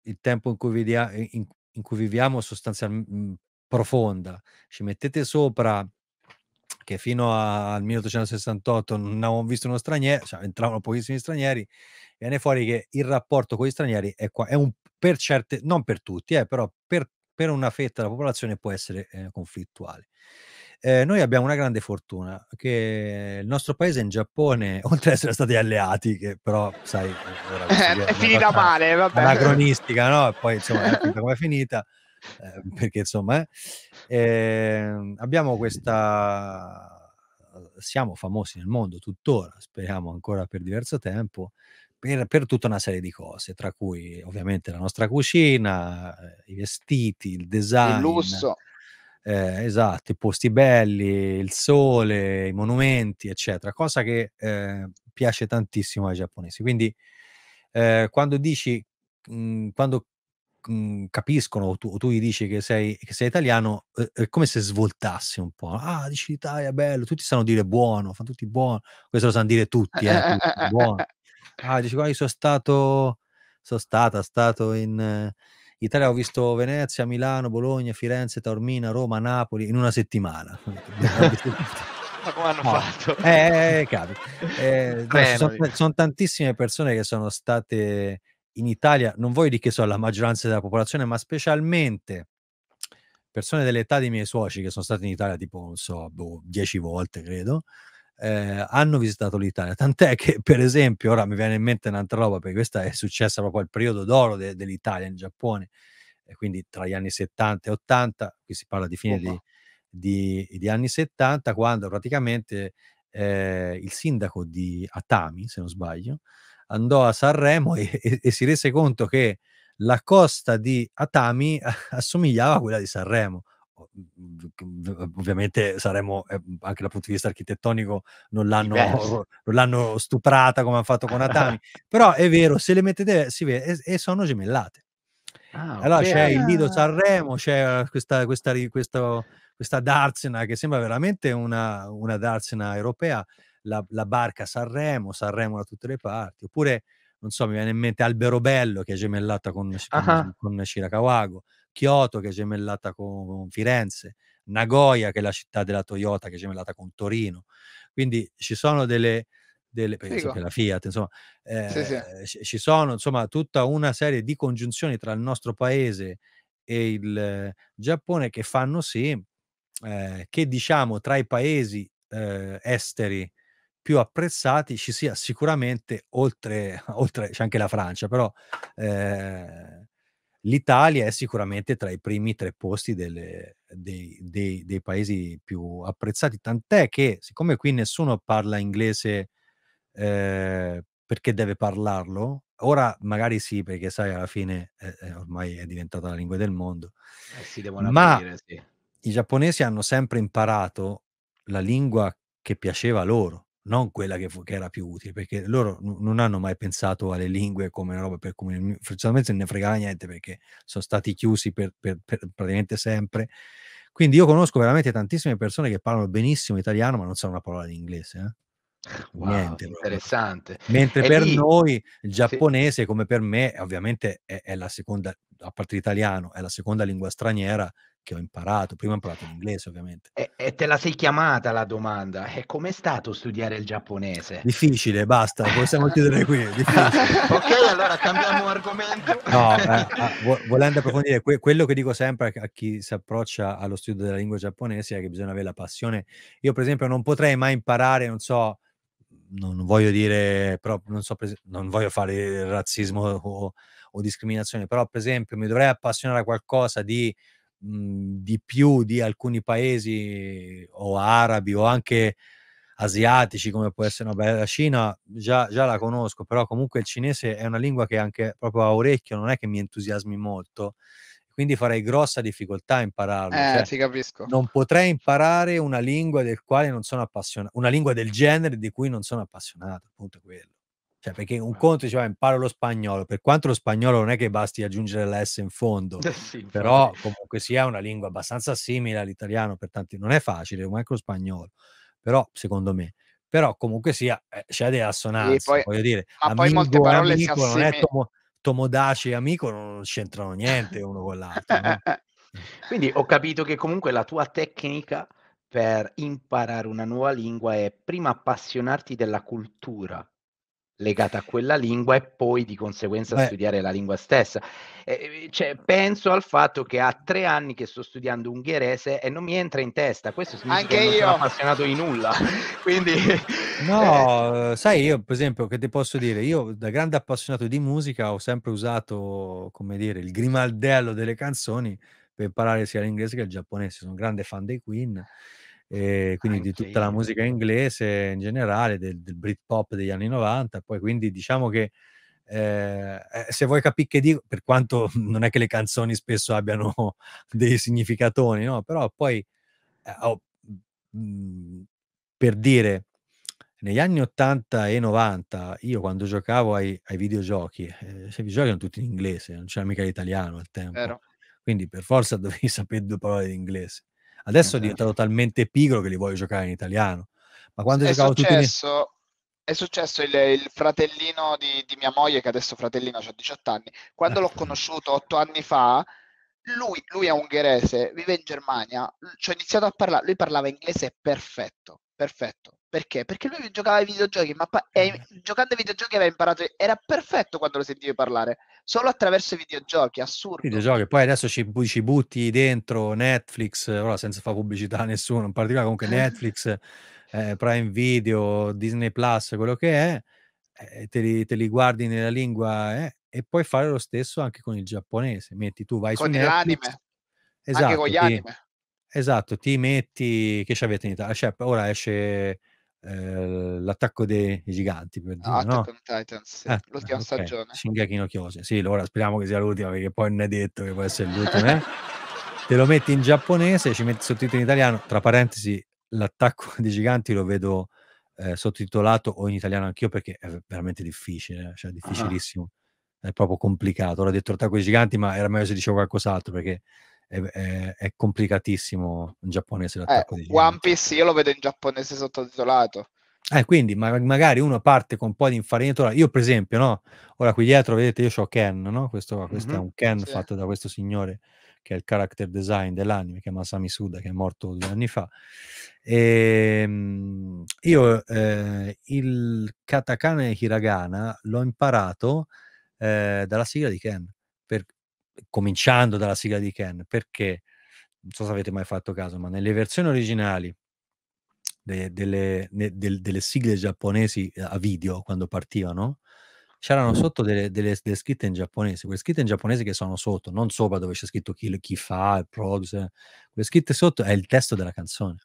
il tempo in cui, vidia, in, in cui viviamo sostanzialmente mm, profonda, ci mettete sopra che fino al 1868 non avevamo visto uno straniero, cioè entravano pochissimi stranieri, viene fuori che il rapporto con gli stranieri è, qua, è un, per certe, non per tutti, eh, però per, per una fetta della popolazione può essere eh, conflittuale. Eh, noi abbiamo una grande fortuna che il nostro paese in Giappone, oltre ad essere stati alleati, che però sai... Eh, è, è finita male, vabbè. Anacronistica, no? E poi insomma è finita come è finita, eh, perché insomma... Eh, ehm, abbiamo questa siamo famosi nel mondo tuttora, speriamo ancora per diverso tempo, per, per, tutta una serie di cose, tra cui ovviamente la nostra cucina, eh, i vestiti, il design, il lusso, eh, esatto, i posti belli, il sole, i monumenti, eccetera, cosa che eh, piace tantissimo ai giapponesi. Quindi eh, quando dici, mh, mhmm, quando mh, mhmm, capiscono o tu, o tu, gli dici che sei, che sei italiano, è come se svoltassi un po'. Ah, dici l'Italia, bello, tutti sanno dire buono, fanno tutti buono, questo lo sanno dire eh, tutti, eh, eh, eh tutti buono. Ah, dici guarda, io sono stato, sono stata, stato in Italia ho visto Venezia, Milano, Bologna, Firenze, Taormina, Roma, Napoli in una settimana. Ma come hanno no. fatto? Eh, eh, Eh, no, sono, sono, tantissime persone che sono state in Italia, non voglio dire che sono la maggioranza della popolazione, ma specialmente persone dell'età dei miei suoci che sono state in Italia tipo, non so, boh, dieci volte credo, eh, hanno visitato l'Italia. Tant'è che, per esempio, ora mi viene in mente un'altra roba, perché questa è successa proprio al periodo d'oro de- dell'Italia in Giappone, e quindi tra gli anni 70 e 80, qui si parla di fine oh, di, di, di, anni 70, quando praticamente eh, il sindaco di Atami, se non sbaglio, andò a Sanremo e, e, e si rese conto che la costa di Atami assomigliava a quella di Sanremo Mhmm, ovviamente saremo eh, mhmm, anche dal punto di vista architettonico non l'hanno, non l'hanno stuprata come hanno fatto con Atami però è vero se le mettete si vede e, e sono gemellate ah, allora okay. c'è il Lido ah. Sanremo c'è eh, questa, questa, questa, questa darsena che sembra veramente una, una darsena europea la, la barca Sanremo Sanremo da tutte le parti oppure non so mi viene in mente Alberobello che è gemellata con, con, con Shirakawago Kyoto che è gemellata con Firenze, Nagoya che è la città della Toyota che è gemellata con Torino. Quindi ci sono delle, delle penso che la Fiat, insomma, eh, sì, sì. Eh, ci sono insomma tutta una serie di congiunzioni tra il nostro paese e il eh, Giappone che fanno sì eh, che diciamo tra i paesi eh, esteri più apprezzati ci sia sicuramente oltre, oltre c'è anche la Francia, però eh, l'Italia è sicuramente tra i primi tre posti delle, dei, dei, dei, paesi più apprezzati, tant'è che siccome qui nessuno parla inglese eh, perché deve parlarlo, ora magari sì, perché sai, alla fine eh, eh ormai è diventata la lingua del mondo, eh sì, ma aprire, sì. i giapponesi hanno sempre imparato la lingua che piaceva loro non quella che, fu, che, era più utile, perché loro n- non hanno mai pensato alle lingue come una roba per cui Fortunatamente non ne fregava niente perché sono stati chiusi per, per, per, praticamente sempre. Quindi io conosco veramente tantissime persone che parlano benissimo italiano ma non sanno una parola di inglese. Eh? Wow, Niente, interessante. Proprio. Mentre e per lì, noi il giapponese, sì. come per me, ovviamente è, è la seconda, a parte l'italiano, è la seconda lingua straniera che ho imparato, prima ho imparato l'inglese ovviamente. E, e te la sei chiamata la domanda, e com'è stato studiare il giapponese? Difficile, basta, possiamo chiudere qui. ok, allora cambiamo argomento. No, eh, eh, volendo approfondire, que- quello che dico sempre a chi si approccia allo studio della lingua giapponese è che bisogna avere la passione. Io per esempio non potrei mai imparare, non so, non voglio dire, però non, so, non voglio fare razzismo o, o, discriminazione, però per esempio mi dovrei appassionare a qualcosa di Mhmm, di più di alcuni paesi o arabi o anche asiatici come può essere la Cina già, già, la conosco però comunque il cinese è una lingua che anche proprio a orecchio non è che mi entusiasmi molto quindi farei grossa difficoltà a impararlo eh, cioè, ti capisco. non potrei imparare una lingua del quale non sono appassionato una lingua del genere di cui non sono appassionato appunto quello cioè, perché un eh. conto diceva imparo lo spagnolo, per quanto lo spagnolo non è che basti aggiungere l'S in fondo, sì, però comunque sia una lingua abbastanza simile all'italiano, per tanti non è facile, come anche lo spagnolo, però secondo me, però comunque sia eh, c'è delle assonanze, poi, voglio dire, ma amico, poi molte parole amico, si non è tomo, tomodaci e amico, non c'entrano niente uno con l'altro. no? Quindi ho capito che comunque la tua tecnica per imparare una nuova lingua è prima appassionarti della cultura legata a quella lingua e poi di conseguenza Beh. studiare la lingua stessa. Eh, cioè, penso al fatto che a tre anni che sto studiando ungherese e non mi entra in testa, questo significa Anche che io. non sono appassionato di nulla. Quindi, eh. no, eh. sai, io per esempio che ti posso dire, io da grande appassionato di musica ho sempre usato, come dire, il grimaldello delle canzoni per imparare sia l'inglese che il giapponese, sono un grande fan dei Queen e quindi Anche di tutta la musica inglese in generale, del, del Britpop degli anni 90. Poi quindi diciamo che eh, eh se vuoi capire che dico, per quanto non è che le canzoni spesso abbiano dei significatoni, no? però poi eh, oh, per dire, negli anni 80 e 90, io quando giocavo ai, ai videogiochi, eh, i videogiochi erano tutti in inglese, non c'era mica l'italiano al tempo. Vero. Quindi per forza dovevi sapere due parole di inglese. Adesso è eh, eh. diventato talmente pigro che li voglio giocare in italiano. Ma quando è giocavo successo, tutti È successo il, il fratellino di, di, mia moglie, che adesso fratellino ha 18 anni. Quando l'ho conosciuto 8 anni fa, lui, lui, è ungherese, vive in Germania, ci ho iniziato a parlare, lui parlava inglese perfetto, perfetto. Perché? Perché lui giocava ai videogiochi, ma pa- eh, giocando ai videogiochi aveva imparato, era perfetto quando lo sentivi parlare, solo attraverso i videogiochi, assurdo. Videogiochi, poi adesso ci, ci butti dentro Netflix, ora senza fare pubblicità a nessuno, in particolare comunque Netflix, eh, Prime Video, Disney Plus, quello che è, eh, te, li, te, li, guardi nella lingua eh, e puoi fare lo stesso anche con il giapponese, metti tu vai con su Netflix. Anime. Esatto, anche con gli ti, anime. Esatto, ti metti che c'avete in Italia, cioè, ora esce eh, l'attacco dei giganti per dire, ah, no? on Titans, sì. eh, l'ultima okay. stagione Shingeki no Kyose, sì, ora speriamo che sia l'ultima perché poi non è detto che può essere l'ultima eh? te lo metti in giapponese ci metti sottotitoli in italiano, tra parentesi l'attacco dei giganti lo vedo eh, sottotitolato o in italiano anch'io perché è veramente difficile eh, cioè difficilissimo, ah. è proprio complicato l'ho detto l'attacco dei giganti ma era meglio se dicevo qualcos'altro perché è, è, è complicatissimo in giapponese eh, l'attacco eh, di One Piece io lo vedo in giapponese sottotitolato. Eh, quindi ma- magari uno parte con un po' di infarinatura. Io, per esempio, no? Ora qui dietro vedete, io ho Ken, no? Questo, mm-hmm, è mhm. un Ken sì. fatto da questo signore che è il character design dell'anime, che è Masami Suda, che è morto due anni fa. E, ehm, io eh, il katakana e hiragana l'ho imparato eh, dalla sigla di Ken cominciando dalla sigla di Ken, perché non so se avete mai fatto caso, ma nelle versioni originali de, delle, ne, de, delle, sigle giapponesi eh, a video quando partivano, c'erano sotto delle, delle, delle, scritte in giapponese, quelle scritte in giapponese che sono sotto, non sopra dove c'è scritto chi, chi fa, il produce, quelle scritte sotto è il testo della canzone.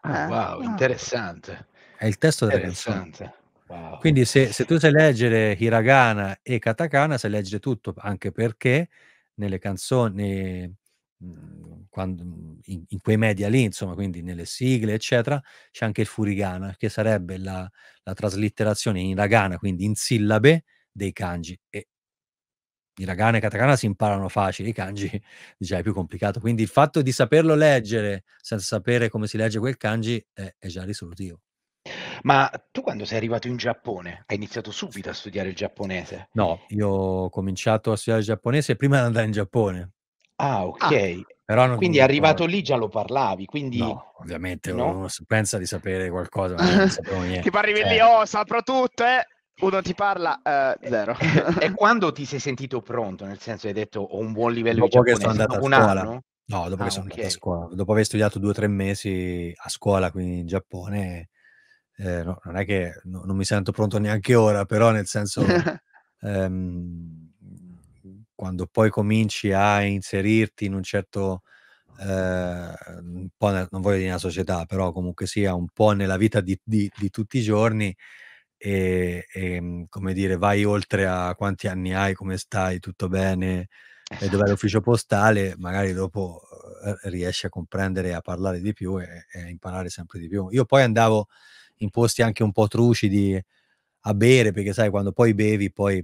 Ah, ah wow, ah. interessante. È il testo della canzone. Quindi se, se, tu sai leggere hiragana e katakana, sai leggere tutto, anche perché nelle canzoni, mm, quando, mm, in, in, quei media lì, insomma, quindi nelle sigle, eccetera, c'è anche il furigana, che sarebbe la, la traslitterazione in hiragana, quindi in sillabe dei kanji. E hiragana e katakana si imparano facili, i kanji già diciamo, è più complicato. Quindi il fatto di saperlo leggere senza sapere come si legge quel kanji è, è già risolutivo. Ma tu quando sei arrivato in Giappone hai iniziato subito a studiare il giapponese? No, io ho cominciato a studiare il giapponese prima di andare in Giappone. Ah, ah. ok. Ah, quindi arrivato parlo. lì già lo parlavi, quindi... No, ovviamente, no? uno pensa di sapere qualcosa, ma non sapevo niente. Tipo arrivi lì, cioè oh, saprò tutto, eh! Uno ti parla, eh, eh zero. e quando ti sei sentito pronto? Nel senso, hai detto, ho un buon livello dopo di giapponese, dopo un scuola. anno? No, dopo ah, che sono okay. andato a scuola. Dopo aver studiato due o tre mesi a scuola, quindi in Giappone, eh, no, non è che no, non mi sento pronto neanche ora, però nel senso ehm, quando poi cominci a inserirti in un certo, eh, un po ne, non voglio dire nella società, però comunque sia un po' nella vita di, di, di tutti i giorni e, e, mm, come dire vai oltre a quanti anni hai, come stai, tutto bene, e dov'è esatto. l'ufficio postale, magari dopo eh, riesci a comprendere, e a parlare di più e, e a imparare sempre di più. Io poi andavo, in posti anche un po' trucidi a bere, perché sai, quando poi bevi, poi...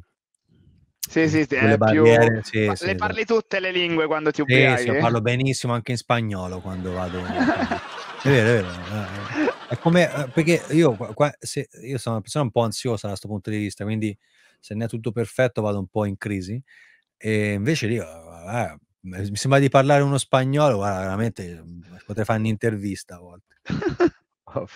Sì, sì, eh, barriere, più... sì, sì le parli esatto. tutte le lingue quando ti ubriachi. Sì, sì, eh. parlo benissimo anche in spagnolo quando vado. è vero, è vero. Eh, eh, è come, perché io, qua, se, io sono una persona un po' ansiosa da questo punto di vista, quindi se non è tutto perfetto vado un po' in crisi. E invece io, eh, mi sembra di parlare uno spagnolo, guarda, veramente potrei fare un'intervista a volte.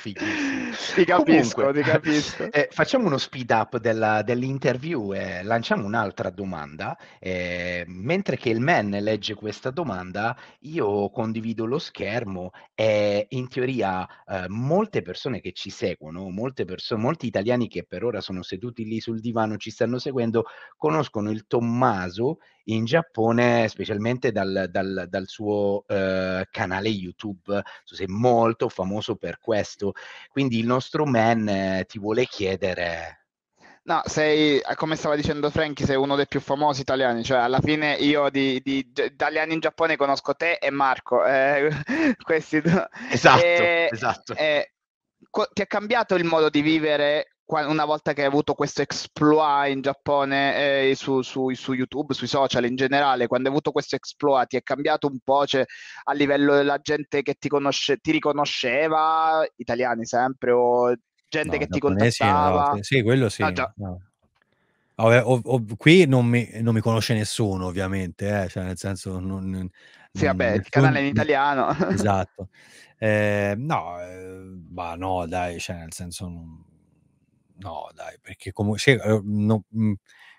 Ti capisco, Comunque, ti capisco. Eh, facciamo uno speed up della, dell'interview e lanciamo un'altra domanda. Eh, mentre che il man legge questa domanda, io condivido lo schermo e in teoria eh, molte persone che ci seguono, perso- molti italiani che per ora sono seduti lì sul divano ci stanno seguendo, conoscono il Tommaso in Giappone, specialmente dal, dal, dal suo eh, canale YouTube, sei molto famoso per questo. Quindi il nostro man eh, ti vuole chiedere No, sei, eh, come stava dicendo Franchi, sei uno dei più famosi italiani, cioè alla fine io di, di, di italiani in Giappone conosco te e Marco, eh, questi due. Esatto, eh, esatto. Eh, co- ti è cambiato il modo di vivere una volta che hai avuto questo exploit in Giappone eh, su, su, su, YouTube, sui social in generale, quando hai avuto questo exploit ti è cambiato un po' cioè, a livello della gente che ti, conosce, ti riconosceva, italiani sempre, o gente no, che ti contattava? No, sì, quello sì. Ah, o, o, qui non mi, non mi, conosce nessuno, ovviamente, eh? cioè, nel senso... Non, sì, non, il canale è in italiano. Esatto. Eh, no, eh, ma no, dai, cioè, nel senso... Non, No, dai, perché comunque ehm, no, mi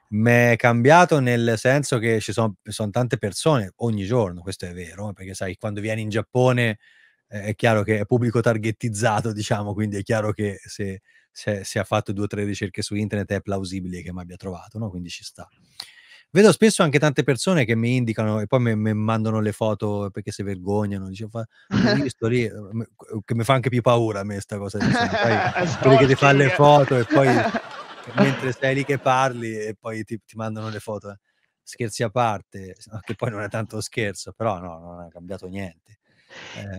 mhmm, è cambiato nel senso che ci sono, sono, tante persone ogni giorno, questo è vero, eh, perché sai, quando vieni in Giappone eh, è chiaro che è pubblico targettizzato, diciamo, quindi è chiaro che se, se, se ha fatto due o tre ricerche su internet è plausibile che mi abbia trovato, no? quindi ci sta. Vedo spesso anche tante persone che mi indicano e poi mi mandano le foto perché si vergognano. Dice, fa, visto lì, ehm, che mi fa anche più paura a me sta cosa. Quelli che ti fanno le foto e poi mentre stai lì che parli e poi ti, ti mandano le foto. Scherzi a parte, che poi non è tanto scherzo, però no, non ha cambiato niente.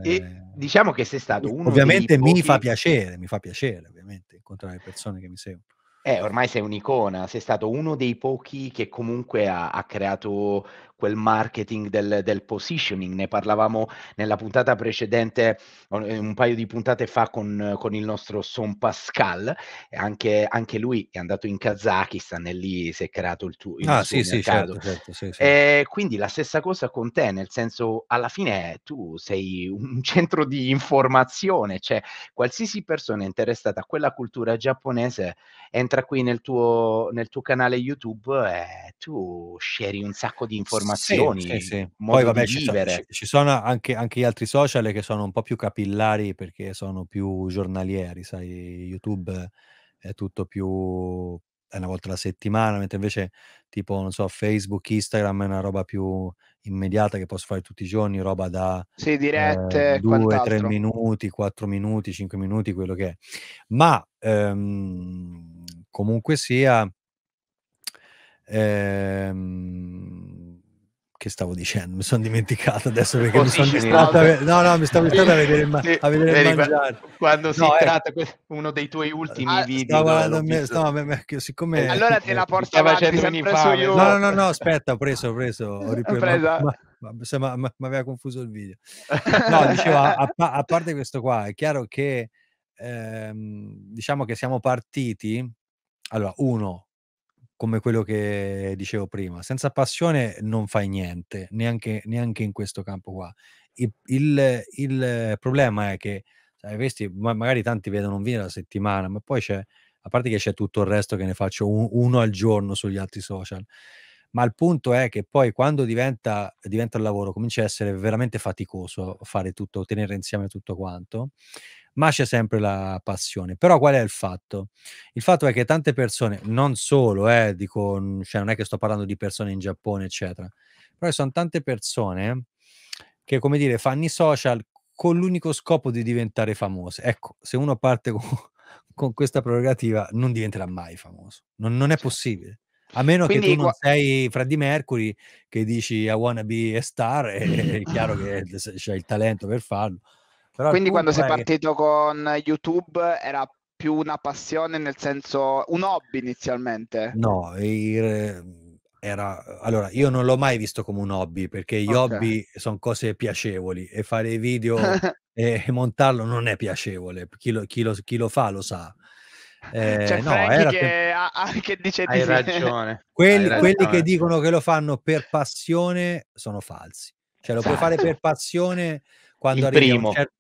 Eh, e diciamo che sei stato uno ovviamente mi pochi... fa piacere mi fa piacere ovviamente incontrare persone che mi seguono eh, ormai sei un'icona, sei stato uno dei pochi che comunque ha, ha creato quel marketing del, del, positioning. Ne parlavamo nella puntata precedente, eh, un paio di puntate fa, con, con il nostro Son Pascal. Anche, anche, lui è andato in Kazakistan e lì si è creato il, tuo il ah, sì, mercato. Sì, certo, certo, sì, e quindi la stessa cosa con te, nel senso, alla fine eh, tu sei un centro di informazione, cioè qualsiasi persona interessata a quella cultura giapponese entra qui nel tuo, nel tuo canale YouTube e eh, tu scegli un sacco di informazioni informazioni, sì, sì, sì. Poi, vabbè, ci sono, ci sono, anche, anche gli altri social che sono un po' più capillari perché sono più giornalieri, sai, YouTube è tutto più è una volta alla settimana, mentre invece tipo, non so, Facebook, Instagram è una roba più immediata che posso fare tutti i giorni, roba da sì, dirette, eh, due, tre minuti, quattro minuti, cinque minuti, quello che è. Ma ehm, comunque sia, ehm, che stavo dicendo? Mi sono dimenticato adesso perché oh, mi sono distratto. A... No, no, mi stavo distratto a vedere, ma... a vedere Vedi, mangiare. Quando no, si eh... tratta uno dei tuoi ultimi ah, video. Stavo, me, stavo, me, siccome... Eh, allora te la porta avanti sempre su YouTube. No, no, no, aspetta, ho preso, ho preso. Ho ripreso, mi aveva confuso il video. No, dicevo, a, a, parte questo qua, è chiaro che ehm, diciamo che siamo partiti, allora, uno, come quello che dicevo prima, senza passione non fai niente, neanche, neanche in questo campo qua. Il, il, il problema è che sai, questi, magari tanti vedono un video alla settimana, ma poi c'è, a parte che c'è tutto il resto che ne faccio un, uno al giorno sugli altri social, ma il punto è che poi quando diventa, diventa il lavoro comincia a essere veramente faticoso fare tutto, tenere insieme tutto quanto, ma c'è sempre la passione. Però qual è il fatto? Il fatto è che tante persone, non solo, eh, dico, cioè non è che sto parlando di persone in Giappone, eccetera, però ci sono tante persone che, come dire, fanno i social con l'unico scopo di diventare famose. Ecco, se uno parte con, con questa prerogativa non diventerà mai famoso. Non, non è certo. possibile. A meno Quindi, che tu non sei Freddie Mercury che dici I wanna be a star, è, chiaro che c'è il talento per farlo. Però Quindi quando sei partito con YouTube era più una passione, nel senso un hobby inizialmente? No, era... Allora, io non l'ho mai visto come un hobby, perché gli okay. hobby sono cose piacevoli e fare video e montarlo non è piacevole. Chi lo, chi lo, chi lo fa lo sa eh, C'è no, era che, che... Ha, che dice Hai di ragione. Quelli, Hai ragione. quelli che dicono che lo fanno per passione sono falsi. Cioè lo esatto. puoi fare esatto. per passione quando Il arrivi primo. Certo,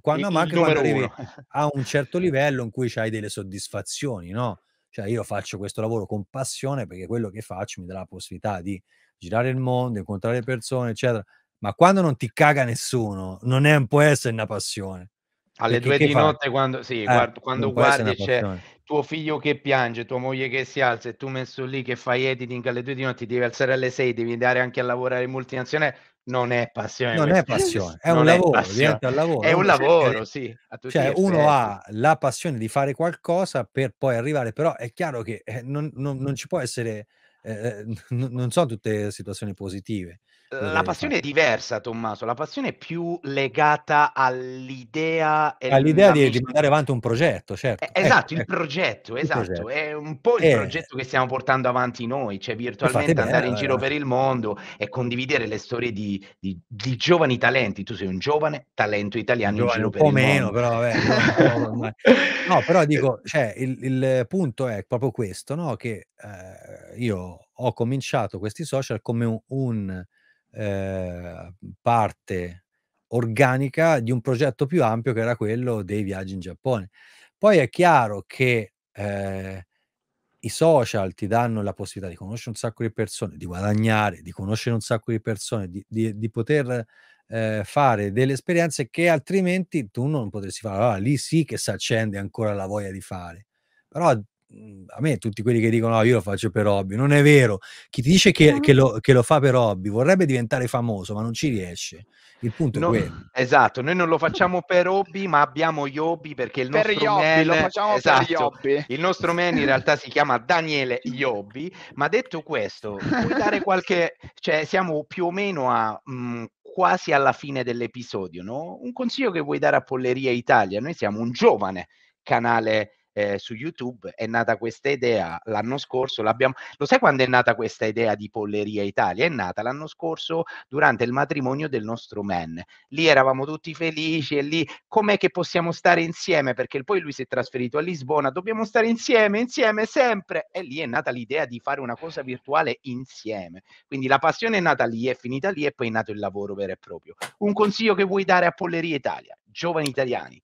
quando, il, ma quando arrivi a un certo livello in cui hai delle soddisfazioni, no? Cioè io faccio questo lavoro con passione perché quello che faccio mi dà la possibilità di girare il mondo, incontrare persone, eccetera. Ma quando non ti caga nessuno, non è, può essere una passione alle Perché due di fa? notte quando, sì, eh, guardo, quando guardi c'è tuo figlio che piange, tua moglie che si alza e tu messo lì che fai editing alle due di notte, ti devi alzare alle sei, devi andare anche a lavorare in multinazionale, non è passione. Non è passione, è non un è lavoro, passione. lavoro, È un lavoro, sì. Cioè, uno ha la passione di fare qualcosa per poi arrivare, però è chiaro che eh, non, non, non ci può essere, eh, eh non sono tutte situazioni positive. Ehm, la passione è diversa, Tommaso, la passione è più legata all'idea... All'idea di, di, mandare avanti un progetto, certo. Eh, esatto, eh, il ecco, ecco. progetto, eh, esatto, progetto. è un po' il eh. progetto che stiamo portando avanti noi, cioè virtualmente bene, andare in giro eh. per il mondo e condividere le storie di, di, di giovani talenti. Tu sei un giovane talento italiano giovane, in giro per il mondo. Un po' meno, però vabbè. no, però eh. dico, cioè, il, il, punto è proprio questo, no? che io ho cominciato questi social come un, un Ehm, parte organica di un progetto più ampio che era quello dei viaggi in Giappone. Poi è chiaro che eh, i social ti danno la possibilità di conoscere un sacco di persone, di guadagnare, di conoscere un sacco di persone, di, di, di poter eh, fare delle esperienze che altrimenti tu non potresti fare. Allora, lì sì che si accende ancora la voglia di fare. Però Mhmm, a me tutti quelli che dicono no, io lo faccio per hobby, non è vero. Chi ti dice che, che, lo, che lo, fa per hobby vorrebbe diventare famoso, ma non ci riesce. Il punto no, è quello. Esatto, noi non lo facciamo per hobby, ma abbiamo gli hobby perché il per nostro hobby, man, lo facciamo esatto, per gli esatto, hobby. Il nostro man in realtà si chiama Daniele Iobbi, ma detto questo, puoi dare qualche cioè siamo più o meno a mh, mhmm, quasi alla fine dell'episodio, no? Un consiglio che vuoi dare a Polleria Italia? Noi siamo un giovane canale eh, su YouTube è nata questa idea l'anno scorso, l'abbiamo... lo sai quando è nata questa idea di Polleria Italia? È nata l'anno scorso durante il matrimonio del nostro man. Lì eravamo tutti felici e lì com'è che possiamo stare insieme? Perché poi lui si è trasferito a Lisbona, dobbiamo stare insieme, insieme, sempre. E lì è nata l'idea di fare una cosa virtuale insieme. Quindi la passione è nata lì, è finita lì e poi è nato il lavoro vero e proprio. Un consiglio che vuoi dare a Polleria Italia, giovani italiani?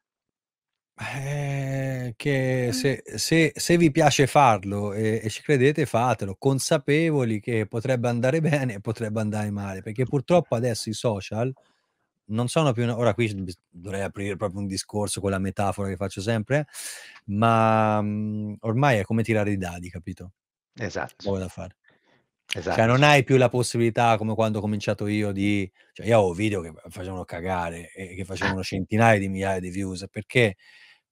Eh, che se, se- se vi piace farlo e, e ci credete, fatelo, consapevoli che potrebbe andare bene e potrebbe andare male, perché purtroppo adesso i social non sono più... Ora qui dovrei aprire proprio un discorso con la metafora che faccio sempre, ma mhmm, ormai è come tirare i dadi, capito? Esatto. Poco da fare. Cioè, esatto. Cioè, non hai più la possibilità, come quando ho cominciato io, di... Cioè, io avevo video che facevano cagare e che facevano centinaia di migliaia di views, perché...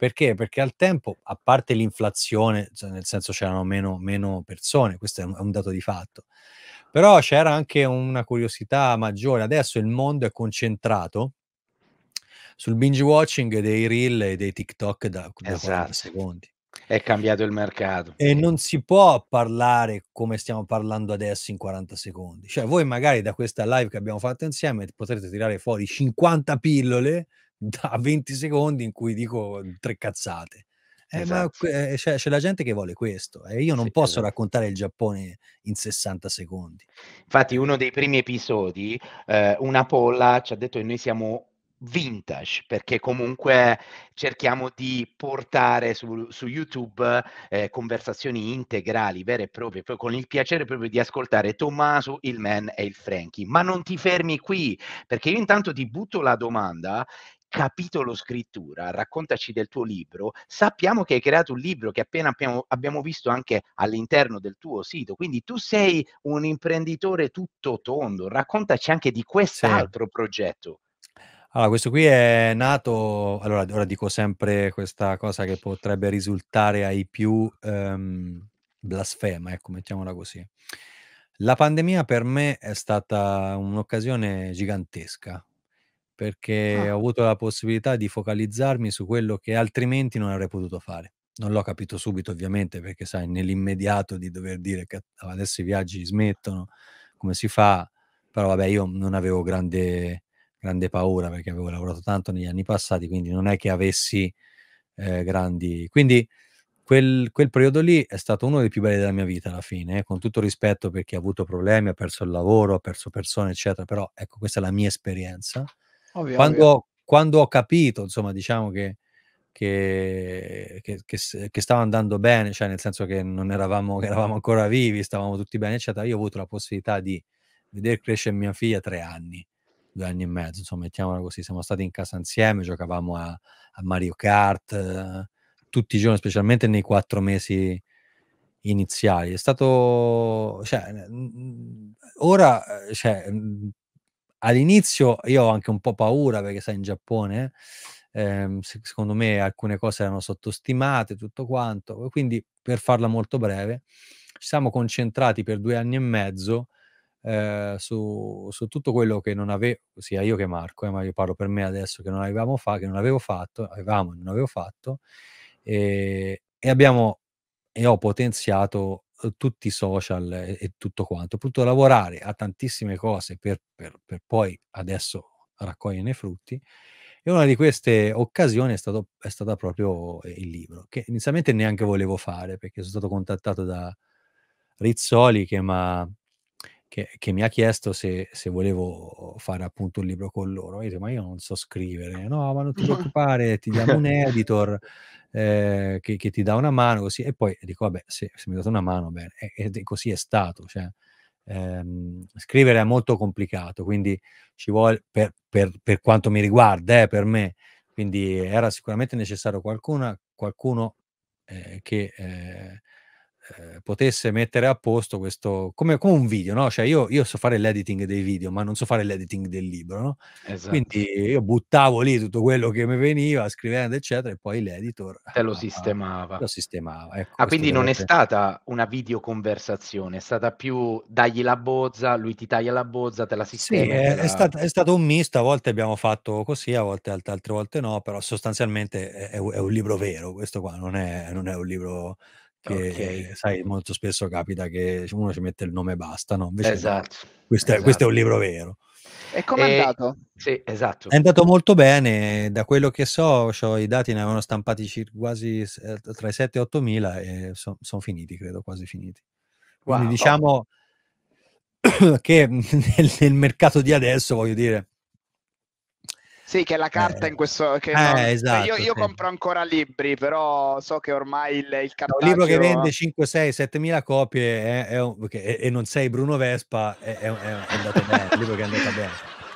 Perché? Perché al tempo, a parte l'inflazione, cioè nel senso c'erano meno, meno persone, questo è un, è un, dato di fatto, però c'era anche una curiosità maggiore. Adesso il mondo è concentrato sul binge watching dei reel e dei TikTok da, da esatto. secondi è cambiato il mercato. E non si può parlare come stiamo parlando adesso in 40 secondi. Cioè, voi magari da questa live che abbiamo fatto insieme potrete tirare fuori 50 pillole da 20 secondi in cui dico tre cazzate. Eh, esatto. ma, eh, c'è, c'è, la gente che vuole questo e eh, io non sì, posso esatto. raccontare il Giappone in 60 secondi. Infatti, uno dei primi episodi, eh, una polla ci ha detto che noi siamo vintage, perché comunque cerchiamo di portare su, su YouTube eh, conversazioni integrali, vere e proprie, poi con il piacere proprio di ascoltare Tommaso, il Man e il Frankie. Ma non ti fermi qui, perché io intanto ti butto la domanda capitolo scrittura, raccontaci del tuo libro. Sappiamo che hai creato un libro che appena abbiamo, abbiamo, visto anche all'interno del tuo sito, quindi tu sei un imprenditore tutto tondo, raccontaci anche di quest'altro sì. progetto. Allora, questo qui è nato, allora ora dico sempre questa cosa che potrebbe risultare ai più ehm, blasfema, ecco, mettiamola così. La pandemia per me è stata un'occasione gigantesca, perché ah. ho avuto la possibilità di focalizzarmi su quello che altrimenti non avrei potuto fare. Non l'ho capito subito, ovviamente, perché sai, nell'immediato di dover dire che adesso i viaggi smettono, come si fa? Però vabbè, io non avevo grande grande paura perché avevo lavorato tanto negli anni passati, quindi non è che avessi eh, grandi... Quindi quel, quel, periodo lì è stato uno dei più belli della mia vita alla fine, eh, con tutto rispetto per chi ha avuto problemi, ha perso il lavoro, ha perso persone, eccetera, però ecco, questa è la mia esperienza. Ovvio, quando, ovvio. quando, ho capito, insomma, diciamo che che, che, che, che, stava andando bene, cioè nel senso che non eravamo, eravamo ancora vivi, stavamo tutti bene, eccetera, io ho avuto la possibilità di vedere crescere mia figlia tre anni due anni e mezzo, insomma, mettiamola così, siamo stati in casa insieme, giocavamo a, a Mario Kart eh, tutti i giorni, specialmente nei quattro mesi iniziali. È stato, cioè, ora, eh, cioè, mm, all'inizio io ho anche un po' paura perché sai in Giappone eh, secondo me alcune cose erano sottostimate tutto quanto quindi per farla molto breve ci siamo concentrati per due anni e mezzo eh, su, su, tutto quello che non avevo, sia io che Marco, eh, ma io parlo per me adesso, che non avevamo fatto, che non avevo fatto, avevamo, non avevo fatto, e, ehm, e abbiamo, e ho potenziato eh, tutti i social e, e, tutto quanto. Ho potuto lavorare a tantissime cose per, per, per poi adesso raccoglierne i frutti. E una di queste occasioni è, stato, è stata proprio eh, il libro, che inizialmente neanche volevo fare perché sono stato contattato da Rizzoli che mi ha che, che mi ha chiesto se, se, volevo fare appunto un libro con loro. Io dico, ma io non so scrivere, no, ma non ti preoccupare, ti diamo un editor eh, che, che, ti dà una mano, così. E poi dico, vabbè, se, se mi date una mano, bene. E, e così è stato. Cioè, ehm, scrivere è molto complicato, quindi ci vuole, per, per, per quanto mi riguarda, eh, per me, quindi era sicuramente necessario qualcuna, qualcuno eh, che eh, eh, potesse mettere a posto questo come, come un video, no? Cioè io, io, so fare l'editing dei video, ma non so fare l'editing del libro, no? Esatto. Quindi io buttavo lì tutto quello che mi veniva scrivendo, eccetera, e poi l'editor te lo ah, sistemava. Lo sistemava. Ecco, ah, quindi non veramente... è stata una videoconversazione, è stata più dagli la bozza, lui ti taglia la bozza, te la sistema. Sì, è, la... È, stato, è, stato, un misto, a volte abbiamo fatto così, a volte altre, altre volte no, però sostanzialmente è, è un libro vero, questo qua non è, non è un libro che okay. sai molto spesso capita che uno ci mette il nome e basta, no? Invece esatto. No. Questo, esatto. È, questo, È, un esatto. libro vero. E come è andato? Sì, esatto. È andato molto bene, da quello che so, cioè, i dati ne avevano stampati quasi eh, tra i 7 e 8 mila e sono son finiti, credo, quasi finiti. Quindi wow. diciamo che nel, nel mercato di adesso, voglio dire, sì, che è la carta eh, in questo... Che eh, non... Cioè, esatto, io, io compro ancora libri, però so che ormai il, il cartaggio... Un libro che vende 5, 6, 7 mila copie è, è un... e, e, non sei Bruno Vespa è, è andato bene, il libro che è andato bene.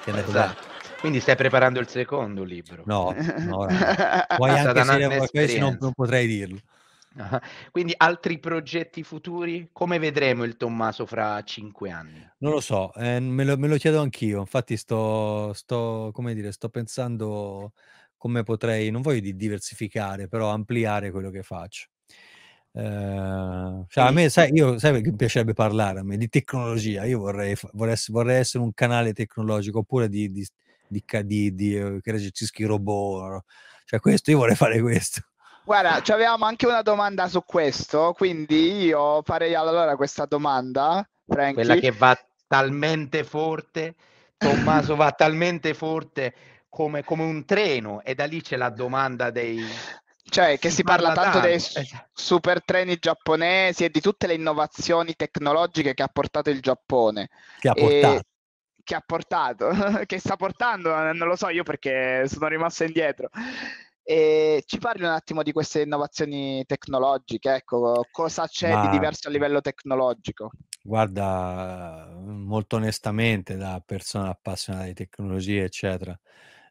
È andato esatto. bene. Quindi stai preparando il secondo libro? No, no poi anche se non, non potrei dirlo. Ah, quindi altri progetti futuri? Come vedremo il Tommaso fra cinque anni? Non lo so, eh, me, lo, me, lo, chiedo anch'io. Infatti, sto, sto, dire, sto pensando come potrei, non voglio di diversificare, però ampliare quello che faccio. Eh, cioè a me, sai, io, sai perché mi piacerebbe parlare a me di tecnologia. Io vorrei, vorrei, vorrei essere un canale tecnologico oppure di, di, di, di, di eh, che reagisci robot. Cioè, questo io vorrei fare questo. Guarda, avevamo anche una domanda su questo, quindi io farei allora questa domanda, Frankie. Quella che va talmente forte, Tommaso va talmente forte come, come, un treno e da lì c'è la domanda dei... Cioè, che si, si parla, parla tanto, tanto dei esatto. super treni giapponesi e di tutte le innovazioni tecnologiche che ha portato il Giappone. Che ha portato. E che ha portato, che sta portando, non lo so io perché sono rimasto indietro. E ci parli un attimo di queste innovazioni tecnologiche, ecco, cosa c'è Ma... di diverso a livello tecnologico? Guarda, molto onestamente, da persona appassionata di tecnologie, eccetera,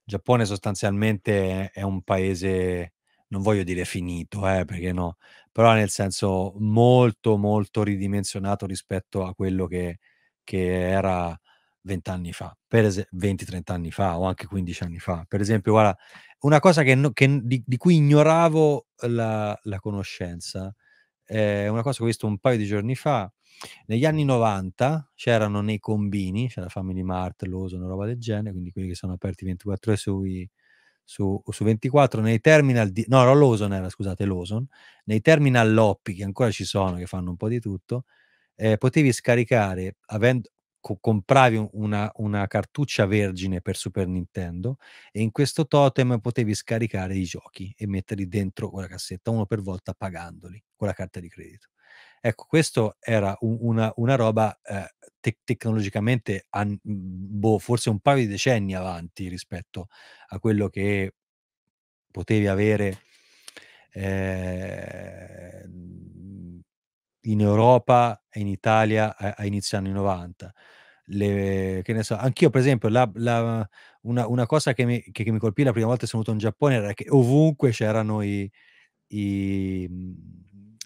Giappone sostanzialmente è un paese, non voglio dire finito, eh, perché no, però nel senso molto, molto ridimensionato rispetto a quello che, che era vent'anni fa, per es- 20-30 anni fa o anche 15 anni fa. Per esempio, guarda, una cosa che no, che, di, di, cui ignoravo la, la conoscenza è eh, una cosa che ho visto un paio di giorni fa. Negli anni 90 c'erano nei combini, c'era Family Mart, Loso, una roba del genere, quindi quelli che sono aperti 24 ore sui, su, su, 24 nei terminal di, no, no Lawson era, scusate, Lawson, nei terminal Loppi che ancora ci sono, che fanno un po' di tutto, eh, potevi scaricare, avendo, co- compravi una, una, cartuccia vergine per Super Nintendo e in questo totem potevi scaricare i giochi e metterli dentro con la cassetta, uno per volta pagandoli con la carta di credito. Ecco, questo era un, una, una, roba eh, te- tecnologicamente an- boh, forse un paio di decenni avanti rispetto a quello che potevi avere eh, in Europa e in Italia a, a inizio anni 90. Le, che ne so, anch'io per esempio la, la, una, una, cosa che mi, che, che mi, colpì la prima volta che sono venuto in Giappone era che ovunque c'erano i, i mm,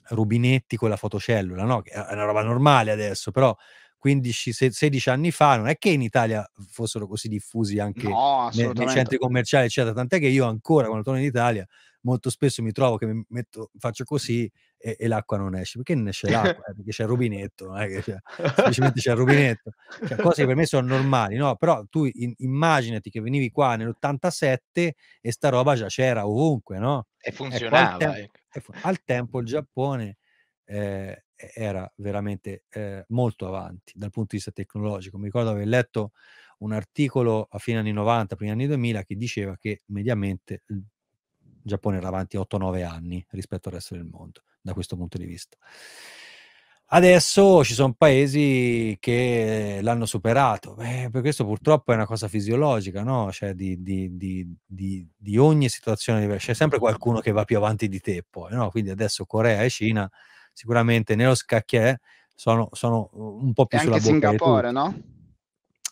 rubinetti con la fotocellula, no? Che è una roba normale adesso, però 15, 16 anni fa non è che in Italia fossero così diffusi anche no, nei, nei, centri commerciali, eccetera. Tant'è che io ancora quando torno in Italia molto spesso mi trovo che mi metto, faccio così e, e, l'acqua non esce. Perché non esce l'acqua? Eh, perché c'è il rubinetto, non è che c'è, semplicemente c'è il rubinetto. Cioè, cose che per me sono normali, no? Però tu in, immaginati che venivi qua nell'87 e sta roba già c'era ovunque, no? E funzionava. Ecco, al, tempo, ecco. al, tempo il Giappone eh, era veramente eh, molto avanti dal punto di vista tecnologico. Mi ricordo di aver letto un articolo a fine anni 90, primi anni 2000, che diceva che mediamente il Giappone era avanti 8-9 anni rispetto al resto del mondo, da questo punto di vista. Adesso ci sono paesi che l'hanno superato, Beh, per questo purtroppo è una cosa fisiologica, no? cioè di, di, di, di, ogni situazione diversa, c'è sempre qualcuno che va più avanti di te poi, no? quindi adesso Corea e Cina sicuramente nello scacchiere sono, sono, un po' più e sulla anche bocca Singapore, no?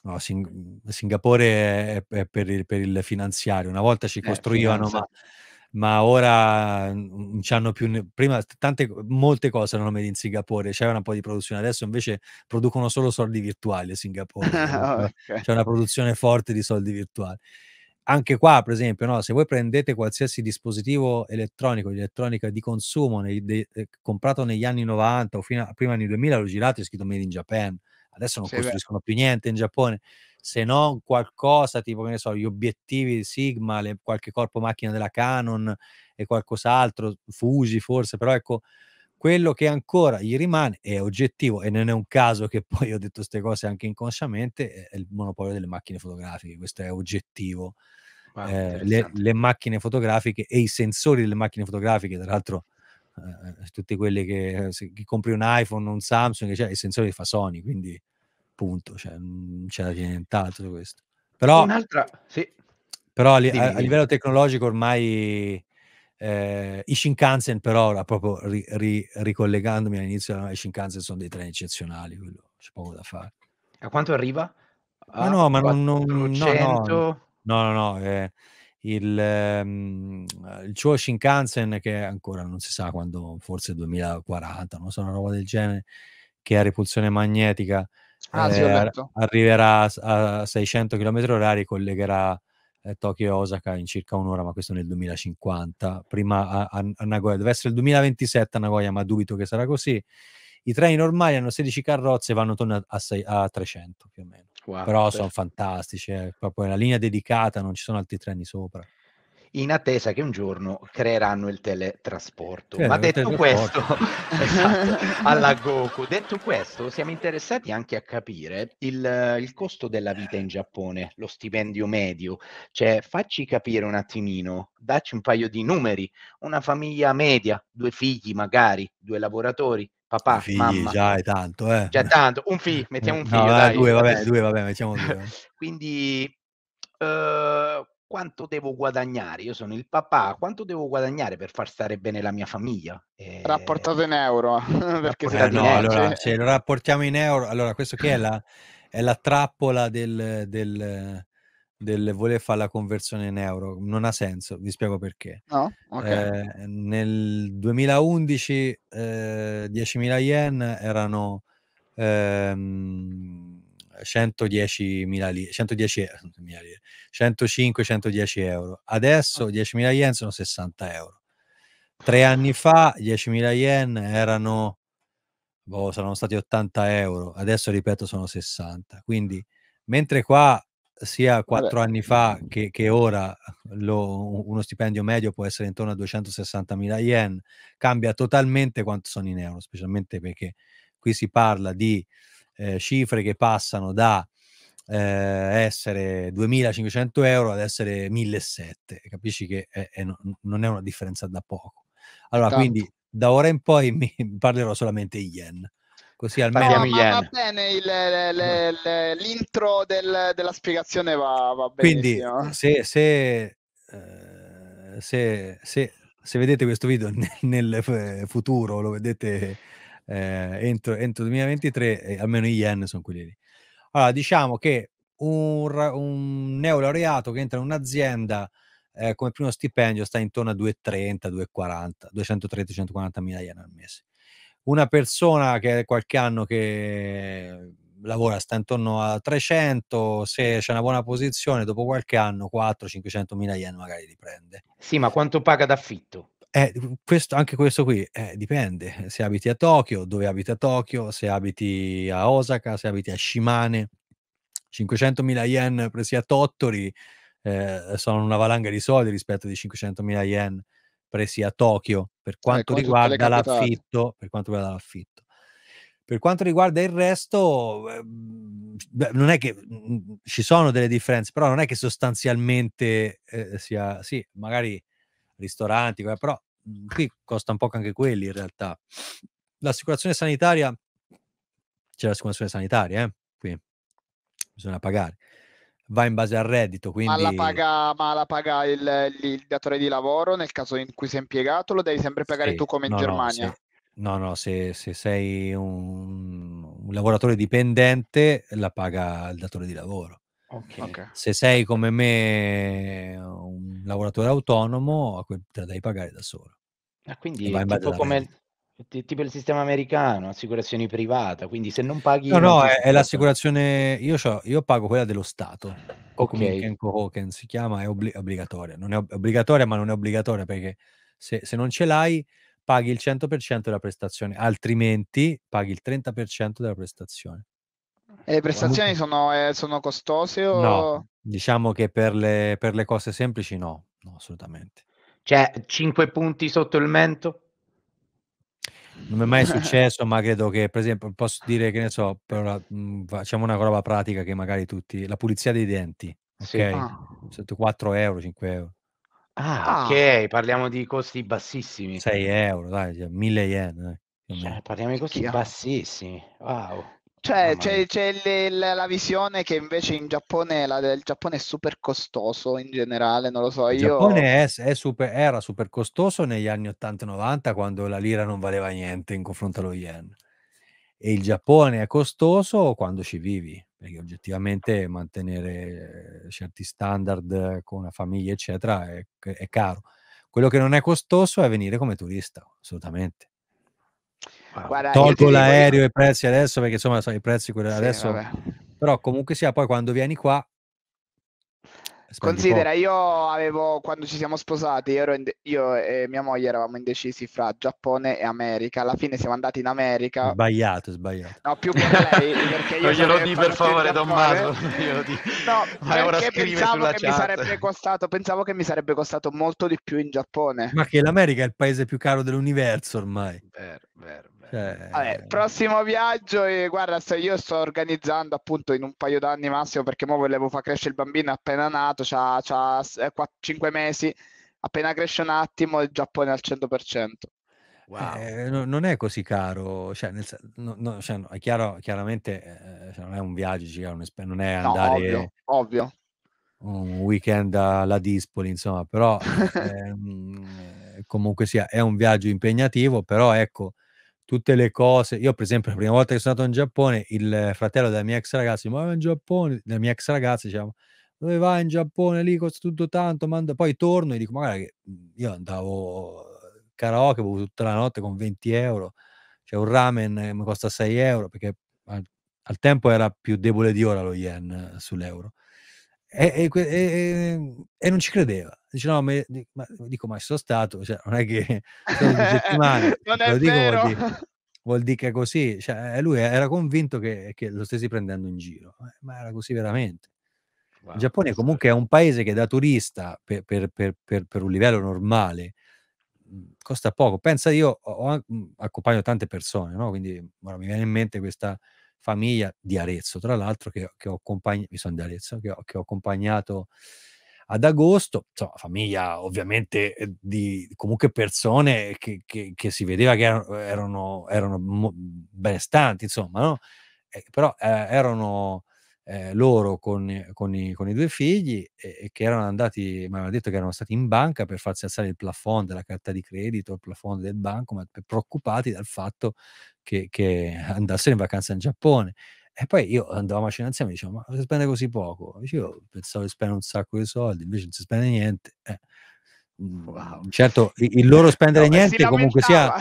No, Sing- Singapore è, è per, il, per, il, finanziario, una volta ci eh, costruivano... Finanza ma ora non hanno più... Ne- prima tante, molte cose erano made in Singapore, c'era un po' di produzione, adesso invece producono solo soldi virtuali a Singapore, ah, okay. c'è una produzione forte di soldi virtuali. Anche qua, per esempio, no? se voi prendete qualsiasi dispositivo elettronico, di elettronica di consumo nei, de- eh, comprato negli anni 90 o fino a prima anni 2000, lo girate, è scritto Made in Japan, adesso non sì, costruiscono beh. più niente in Giappone se non qualcosa tipo, che ne so, gli obiettivi di Sigma, le, qualche corpo macchina della Canon e qualcos'altro, Fuji forse, però ecco, quello che ancora gli rimane è oggettivo e non è un caso che poi ho detto queste cose anche inconsciamente, è il monopolio delle macchine fotografiche, questo è oggettivo. Wow, eh, le, le, macchine fotografiche e i sensori delle macchine fotografiche, tra l'altro eh, eh tutti quelli che, eh, se, chi compri un iPhone, un Samsung, cioè, i sensori li fa Sony, quindi punto, cioè, non c'era nient'altro questo. Però, Un'altra, sì. però a, a, livello tecnologico ormai eh, i Shinkansen però, proprio ri, ri, ricollegandomi all'inizio, i Shinkansen sono dei treni eccezionali, quello, c'è poco da fare. A quanto arriva? A no, no, ma non, non, no, no, no, no, no eh, il, ehm, il suo Shinkansen che ancora non si sa quando, forse 2040, non so, una roba del genere, che ha repulsione magnetica, Ah, sì, eh, arriverà a 600 km/h e collegherà eh, Tokyo e Osaka in circa un'ora, ma questo nel 2050. Prima a, a Nagoya, deve essere il 2027 a Nagoya, ma dubito che sarà così. I treni normali hanno 16 carrozze e vanno attorno a, 6, a 300 più o meno. Wow, Però sono fantastici, eh. è proprio una linea dedicata, non ci sono altri treni sopra in attesa che un giorno creeranno il teletrasporto. Eh, Ma detto questo, esatto, alla Goku, detto questo, siamo interessati anche a capire il, il, costo della vita in Giappone, lo stipendio medio, cioè facci capire un attimino, dacci un paio di numeri, una famiglia media, due figli magari, due lavoratori, papà, figli, mamma. Già è tanto, eh. Già tanto, un figlio, mettiamo un figlio. No, vabbè, due, vabbè, due, vabbè, mettiamo due. Eh. Quindi... Uh, quanto devo guadagnare? Io sono il papà, quanto devo guadagnare per far stare bene la mia famiglia? E... Eh, Rapportato in euro. perché eh no, allora, se lo rapportiamo in euro, allora questo che è la, è la trappola del, del, del, voler fare la conversione in euro. Non ha senso, vi spiego perché. No? Okay. Eh, nel 2011 eh, 10.000 yen erano... Ehm, 110.000 eh, lire, 110, 105-110 euro. Ah. Adesso 10.000 yen sono 60 euro. Tre anni fa 10.000 yen erano, boh, saranno stati 80 euro, adesso ripeto sono 60. Quindi mentre qua sia quattro anni fa che, che ora lo, uno stipendio medio può essere intorno a 260.000 yen, cambia totalmente quanto sono in euro, specialmente perché qui si parla di eh, cifre che passano da eh, essere 2.500 euro ad essere 1.700. Capisci che è, è, non è una differenza da poco. Allora, Tanto. quindi da ora in poi mi parlerò solamente yen. Così almeno no, yen. va bene il, le, le, eh. le, l'intro del, della spiegazione va, va bene. Quindi se, se, eh, se, se, vedete questo video nel, nel futuro, lo vedete eh, entro, entro 2023, eh, almeno i yen sono quelli lì. Allora, diciamo che un, un neolaureato che entra in un'azienda eh, come primo stipendio sta intorno a 230, 240, 230, 140 mila yen al mese. Una persona che è qualche anno che lavora sta intorno a 300, se c'è una buona posizione dopo qualche anno 400-500 mila yen magari li prende. Sì, ma quanto paga d'affitto? Eh, questo, anche questo qui eh, dipende se abiti a Tokyo, dove abiti a Tokyo, se abiti a Osaka, se abiti a Shimane. 500.000 yen presi a Tottori eh, sono una valanga di soldi rispetto ai 500.000 yen presi a Tokyo per eh, quanto riguarda l'affitto. Per quanto riguarda l'affitto. Per quanto riguarda il resto, eh, beh, non è che mh, mm, ci sono delle differenze, però non è che sostanzialmente eh, sia, sì, magari ristoranti, però Mhmm, qui costa un po' anche quelli in realtà. L'assicurazione sanitaria, c'è l'assicurazione sanitaria, eh? qui bisogna pagare. Va in base al reddito, quindi... Ma la paga, ma la paga il, il, datore di lavoro nel caso in cui sei impiegato, lo devi sempre pagare sì, tu come in no, Germania? No, sì. No, no, se, se sei un, un, lavoratore dipendente la paga il datore di lavoro. Okay. Okay. Se sei come me un lavoratore autonomo, te la devi pagare da solo. Ah, quindi è tipo come tipo il sistema americano, assicurazione privata, quindi se non paghi... No, no, è, è l'assicurazione, io, so, io, pago quella dello Stato, ok. Hoken si chiama, è obli- obbligatoria, non è ob- obbligatoria ma non è obbligatoria perché se, se non ce l'hai paghi il 100% della prestazione, altrimenti paghi il 30% della prestazione. E le prestazioni sono, eh, sono, costose? O... No, diciamo che per le, per le cose semplici no, no, assolutamente. Cioè, 5 punti sotto il mento? Non mi è mai successo, ma credo che, per esempio, posso dire che ne so, una, mh, mm, facciamo una roba pratica che magari tutti, la pulizia dei denti, ok? Sì. Ah. 4 euro, 5 euro. Ah, ah, ok, parliamo di costi bassissimi. 6 euro, dai, 1000 cioè yen. Eh. Cioè, parliamo di costi Chiaro. bassissimi. Wow. Cioè, c'è, c'è le, la, la, visione che invece in Giappone la, il Giappone è super costoso in generale, non lo so. Il io... Giappone è, è super, era super costoso negli anni 80-90 quando la lira non valeva niente in confronto allo yen. E il Giappone è costoso quando ci vivi, perché oggettivamente mantenere eh, certi standard con una famiglia, eccetera, è, è caro. Quello che non è costoso è venire come turista, assolutamente Ah, Guarda, Tolgo l'aereo e i prezzi adesso perché insomma sono i prezzi quelli sì, adesso. Vabbè. Però comunque sia, poi quando vieni qua eh, Considera, io avevo quando ci siamo sposati, io, in, io, e mia moglie eravamo indecisi fra Giappone e America. Alla fine siamo andati in America. Sbagliato, sbagliato. No, più che lei, perché io glielo di per favore, Don Maso. No, perché pensavo che chat. mi sarebbe costato, pensavo che mi sarebbe costato molto di più in Giappone. Ma che l'America è il paese più caro dell'universo ormai. Vero, vero. Cioè... Vabbè, prossimo viaggio e guarda se io sto organizzando appunto in un paio d'anni massimo perché mo volevo far crescere il bambino appena nato, c'ha, c'ha 5 eh, mesi, appena cresce un attimo il Giappone al 100%. Wow. Eh, no, non è così caro, cioè, nel, no, no, cioè, è chiaro, chiaramente eh, cioè, non è un viaggio, cioè, non è andare ovvio, ovvio, un weekend alla Dispoli, insomma, però ehm, comunque sia, è un viaggio impegnativo, però ecco, tutte le cose. Io, per esempio, la prima volta che sono andato in Giappone, il fratello della mia ex ragazza mi diceva: in Giappone, della mia ex ragazza, diciamo, dove vai in Giappone? Lì costa tutto tanto. Manda... Poi torno e dico: magari mhmm, io andavo eh, karaoke, avevo tutta la notte con 20 euro. Cioè, un ramen eh, mi costa 6 euro perché al, tempo era più debole di ora lo yen eh, sull'euro. E, e, e, e, non ci credeva. Dice, no, me, ma, dico, ma sono stato, cioè, non è che sono due settimane, non è lo dico, vero. Vuol, dire, vuol dire che è così. Cioè, lui era convinto che, che, lo stessi prendendo in giro, eh, ma era così veramente. Wow, Il Giappone comunque è un paese che da turista, per, per, per, per un livello normale, mm, costa poco. Pensa, io ho, mm, accompagno tante persone, no? quindi ora mi viene in mente questa famiglia di Arezzo, tra l'altro, che, che ho accompagnato, sono di Arezzo, che ho, che ho accompagnato ad agosto, insomma, famiglia ovviamente ehm, di comunque persone che, che, che si vedeva che erano, erano, erano benestanti, insomma, no? eh, però eh, erano eh, loro con, con, i, con, i, due figli e, e che erano andati, mi hanno detto che erano stati in banca per farsi alzare il plafond della carta di credito, il plafond del banco, ma preoccupati dal fatto che, che andassero in vacanza in Giappone. E poi io andavo a macchina insieme e dicevo, ma si spende così poco? Io pensavo di spendere un sacco di soldi, invece non si spende niente. Eh. Mm, wow. Certo, il loro spendere no, niente comunque sia,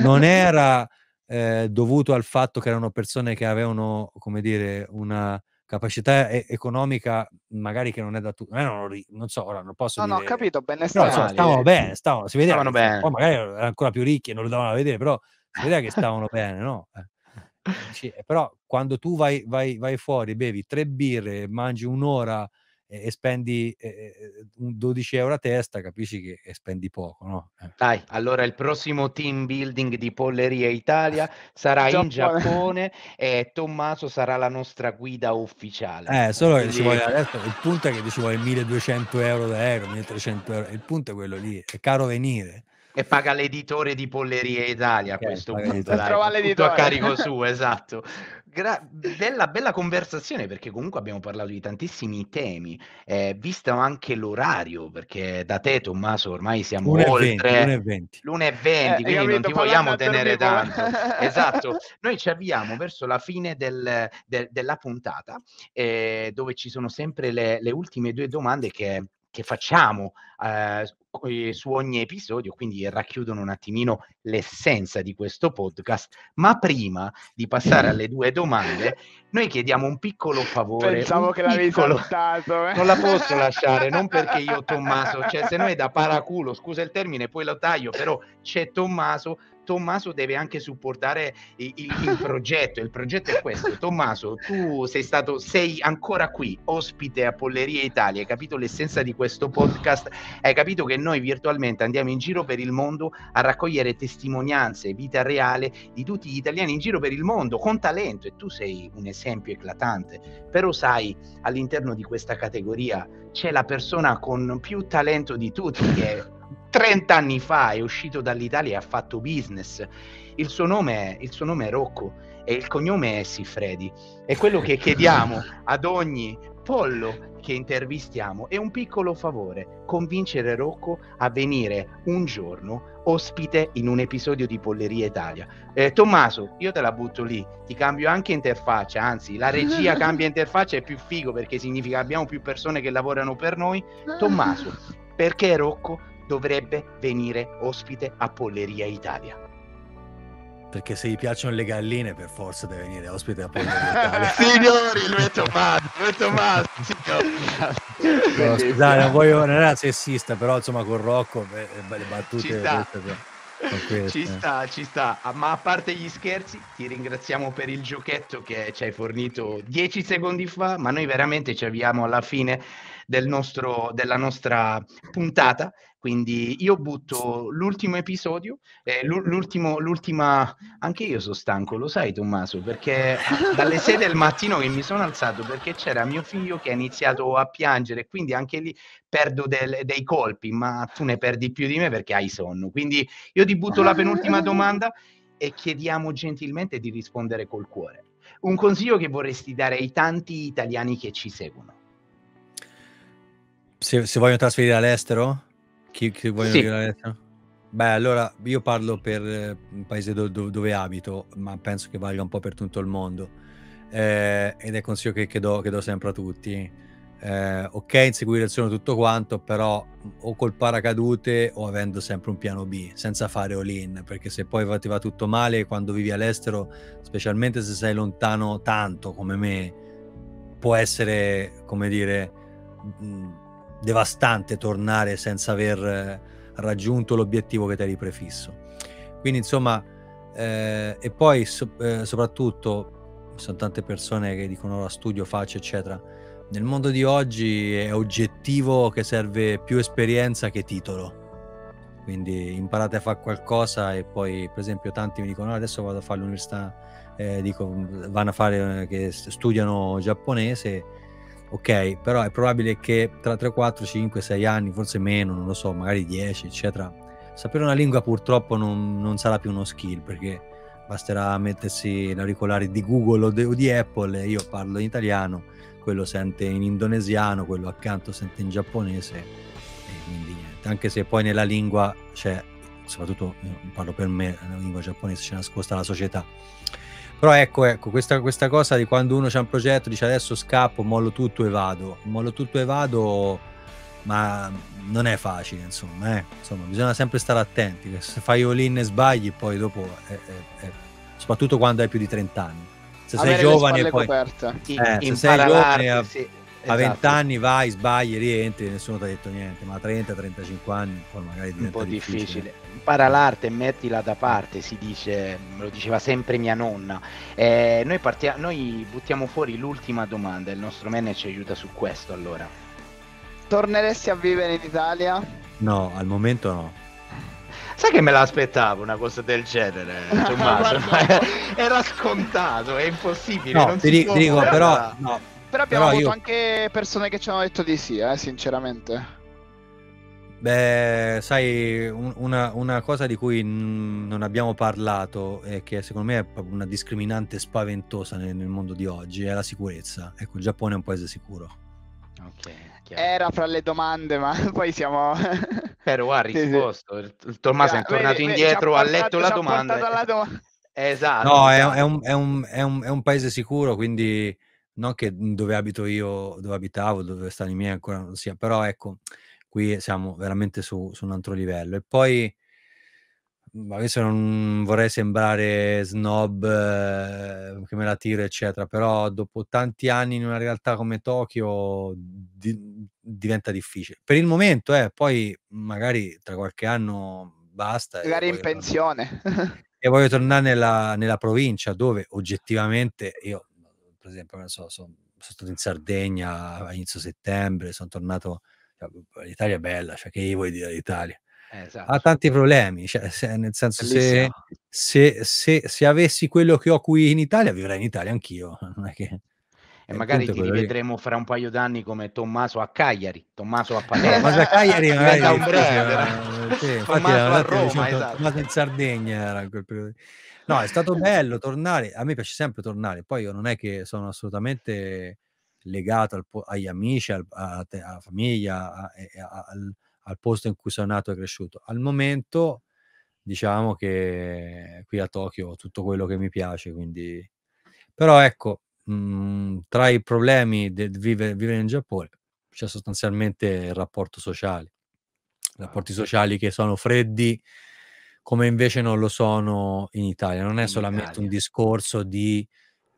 non era eh, dovuto al fatto che erano persone che avevano, come dire, una capacità e- eh, economica magari che non è da tutto eh, non, ri- non, so, ora non posso no, dire. No, ho capito, benestare. stavano eh, bene, stavano, si vedevano, bene. Poi magari erano ancora più ricchi e non lo davano a vedere, però l'idea che stavano bene, no? Eh, dici, eh, però quando tu vai, vai, vai fuori, bevi tre birre, mangi un'ora e, e spendi eh, 12 eh, euro a testa, capisci che spendi poco, no? Dai, allora il prossimo team building di Polleria Italia sarà Giappone. in Giappone e Tommaso sarà la nostra guida ufficiale. Eh, solo che ci vuole adesso, il punto è che ci vuole 1200 euro da euro, 1300 euro, il punto è quello lì, è caro venire e paga l'editore di Pollerie Italia a questo punto, dai, tutto a carico suo, esatto. Gra- bella, bella, conversazione perché comunque abbiamo parlato di tantissimi temi, eh, visto anche l'orario, perché da te Tommaso ormai siamo l'una oltre l'una e venti, eh, quindi non ti vogliamo tenere tanto. esatto, noi ci avviamo verso la fine del, del, della puntata eh, dove ci sono sempre le, le ultime due domande che che facciamo eh, su ogni episodio, quindi racchiudono un attimino l'essenza di questo podcast. Ma prima di passare alle due domande, noi chiediamo un piccolo favore. Pensavo che l'avevi piccolo... saltato. Eh. Non la posso lasciare, non perché io Tommaso, cioè se no è da paraculo, scusa il termine, poi lo taglio, però c'è Tommaso Tommaso deve anche supportare il, il progetto. Il progetto è questo. Tommaso, tu sei stato, sei ancora qui, ospite a Polleria Italia, hai capito l'essenza di questo podcast? Hai capito che noi virtualmente andiamo in giro per il mondo a raccogliere testimonianze, vita reale di tutti gli italiani in giro per il mondo con talento e tu sei un esempio eclatante. Però sai, all'interno di questa categoria c'è la persona con più talento di tutti che è 30 anni fa è uscito dall'Italia e ha fatto business. Il suo nome è, il suo nome è Rocco e il cognome è Sifredi. E quello che chiediamo ad ogni pollo che intervistiamo è un piccolo favore, convincere Rocco a venire un giorno ospite in un episodio di Polleria Italia. Eh, Tommaso, io te la butto lì, ti cambio anche interfaccia, anzi la regia cambia interfaccia è più figo perché significa abbiamo più persone che lavorano per noi. Tommaso, perché Rocco dovrebbe venire ospite a Polleria Italia. Perché se gli piacciono le galline, per forza deve venire ospite a Polleria Italia. Signori, lo metto fatto, lo metto fatto. No, scusate, non, voglio, non era sessista, però insomma con Rocco eh, le battute... Ci sta. ci sta, ci ah, sta. Ma a parte gli scherzi, ti ringraziamo per il giochetto che ci hai fornito dieci secondi fa, ma noi veramente ci avviamo alla fine del nostro, della nostra puntata quindi io butto l'ultimo episodio, eh, l'ultimo, l'ultima... Anche io sono stanco, lo sai Tommaso, perché dalle 6 del mattino che mi sono alzato perché c'era mio figlio che ha iniziato a piangere, quindi anche lì perdo del, dei colpi, ma tu ne perdi più di me perché hai sonno. Quindi io ti butto la penultima domanda e chiediamo gentilmente di rispondere col cuore. Un consiglio che vorresti dare ai tanti italiani che ci seguono? Se, se vogliono trasferire all'estero? Chi, chi vuole sì. dire la Beh, allora io parlo per eh, un paese do, do, dove abito, ma penso che valga un po' per tutto il mondo. Eh, ed è consiglio che, che, do, che do sempre a tutti. Eh, ok, inseguire il sogno tutto quanto, però o col paracadute o avendo sempre un piano B, senza fare all-in, perché se poi va, ti va tutto male quando vivi all'estero, specialmente se sei lontano tanto come me, può essere, come dire... Mh, mm, devastante tornare senza aver eh, raggiunto l'obiettivo che ti eri prefisso. Quindi insomma, eh, e poi so, eh, soprattutto, ci sono tante persone che dicono ora studio, faccio, eccetera. Nel mondo di oggi è oggettivo che serve più esperienza che titolo. Quindi imparate a fare qualcosa e poi, per esempio, tanti mi dicono adesso vado a fare l'università, eh, dico, vanno a fare, eh, che studiano giapponese ok, però è probabile che tra 3, 4, 5, 6 anni, forse meno, non lo so, magari 10, eccetera, sapere una lingua purtroppo non, non sarà più uno skill perché basterà mettersi l'auricolare di Google o di, o di Apple e io parlo in italiano, quello sente in indonesiano, quello accanto sente in giapponese e quindi niente, anche se poi nella lingua c'è, soprattutto parlo per me, nella lingua giapponese c'è nascosta la società però ecco, ecco questa, questa, cosa di quando uno c'ha un progetto, dice adesso scappo, mollo tutto e vado. Mollo tutto e vado, ma non è facile, insomma. Eh. insomma bisogna sempre stare attenti, se fai all-in e sbagli, poi dopo, è, è, è, soprattutto quando hai più di 30 anni. Se sei giovane, poi, eh, se sei giovane a, sì, a 20 anni vai, sbagli, rientri, nessuno ti ha detto niente, ma a 30-35 anni poi magari diventa un po' difficile. difficile impara l'arte e mettila da parte, si dice, me mm, lo diceva sempre mia nonna. Eh, noi, partia- noi buttiamo fuori l'ultima domanda, il nostro manager ci aiuta su questo allora. Torneresti a vivere in Italia? No, al momento no. Sai che me l'aspettavo una cosa del genere, Tommaso? Era scontato, è impossibile. No, non ti, si dico, però, no, però abbiamo però avuto io... anche persone che ci hanno detto di sì, eh, sinceramente. Beh, sai, una, una cosa di cui non abbiamo parlato e che secondo me è proprio una discriminante spaventosa nel, nel mondo di oggi è la sicurezza. Ecco, il Giappone è un paese sicuro. Ok, chiaro. Era fra le domande, ma poi siamo... Però ha risposto, il, il Tommaso è tornato vedi, indietro, vedi, ha letto la domanda. La dom- esatto. No, è, è, un, è, un, un, è, un, paese sicuro, quindi non che dove abito io, dove abitavo, dove stanno i miei ancora non sia, però ecco qui siamo veramente su, su un altro livello. E poi mhmm, adesso non vorrei sembrare snob eh, che me la tiro, eccetera, però dopo tanti anni in una realtà come Tokyo di, diventa difficile. Per il momento, eh, poi magari tra qualche anno basta. Magari in pensione. e voglio tornare nella, nella, provincia dove oggettivamente io, per esempio, so, sono, sono stato in Sardegna a inizio settembre, sono tornato cioè, mhmm, l'Italia è bella, cioè che gli vuoi dire l'Italia? Eh, esatto. Ha tanti problemi, cioè, se, nel senso se, se, se, se, avessi quello che ho qui in Italia vivrei in Italia anch'io, non è che... E magari ti rivedremo lì. fra un paio d'anni come Tommaso a Cagliari, Tommaso a Palermo. Tommaso a Cagliari magari, un cioè, eh, Tommaso a Roma, esatto. Tommaso in Sardegna era in quel periodo. No, è stato bello tornare, a me piace sempre tornare, poi io non è che sono assolutamente legato al, agli amici, al, a, alla famiglia, a, a, al, al posto in cui sono nato e cresciuto. Al momento diciamo che qui a Tokyo ho tutto quello che mi piace, quindi... Però ecco, mh, mm, tra i problemi del vivere, vivere in Giappone c'è sostanzialmente il rapporto sociale, ah, rapporti sociali che sono freddi come invece non lo sono in Italia. Non è in solamente Italia. un discorso di...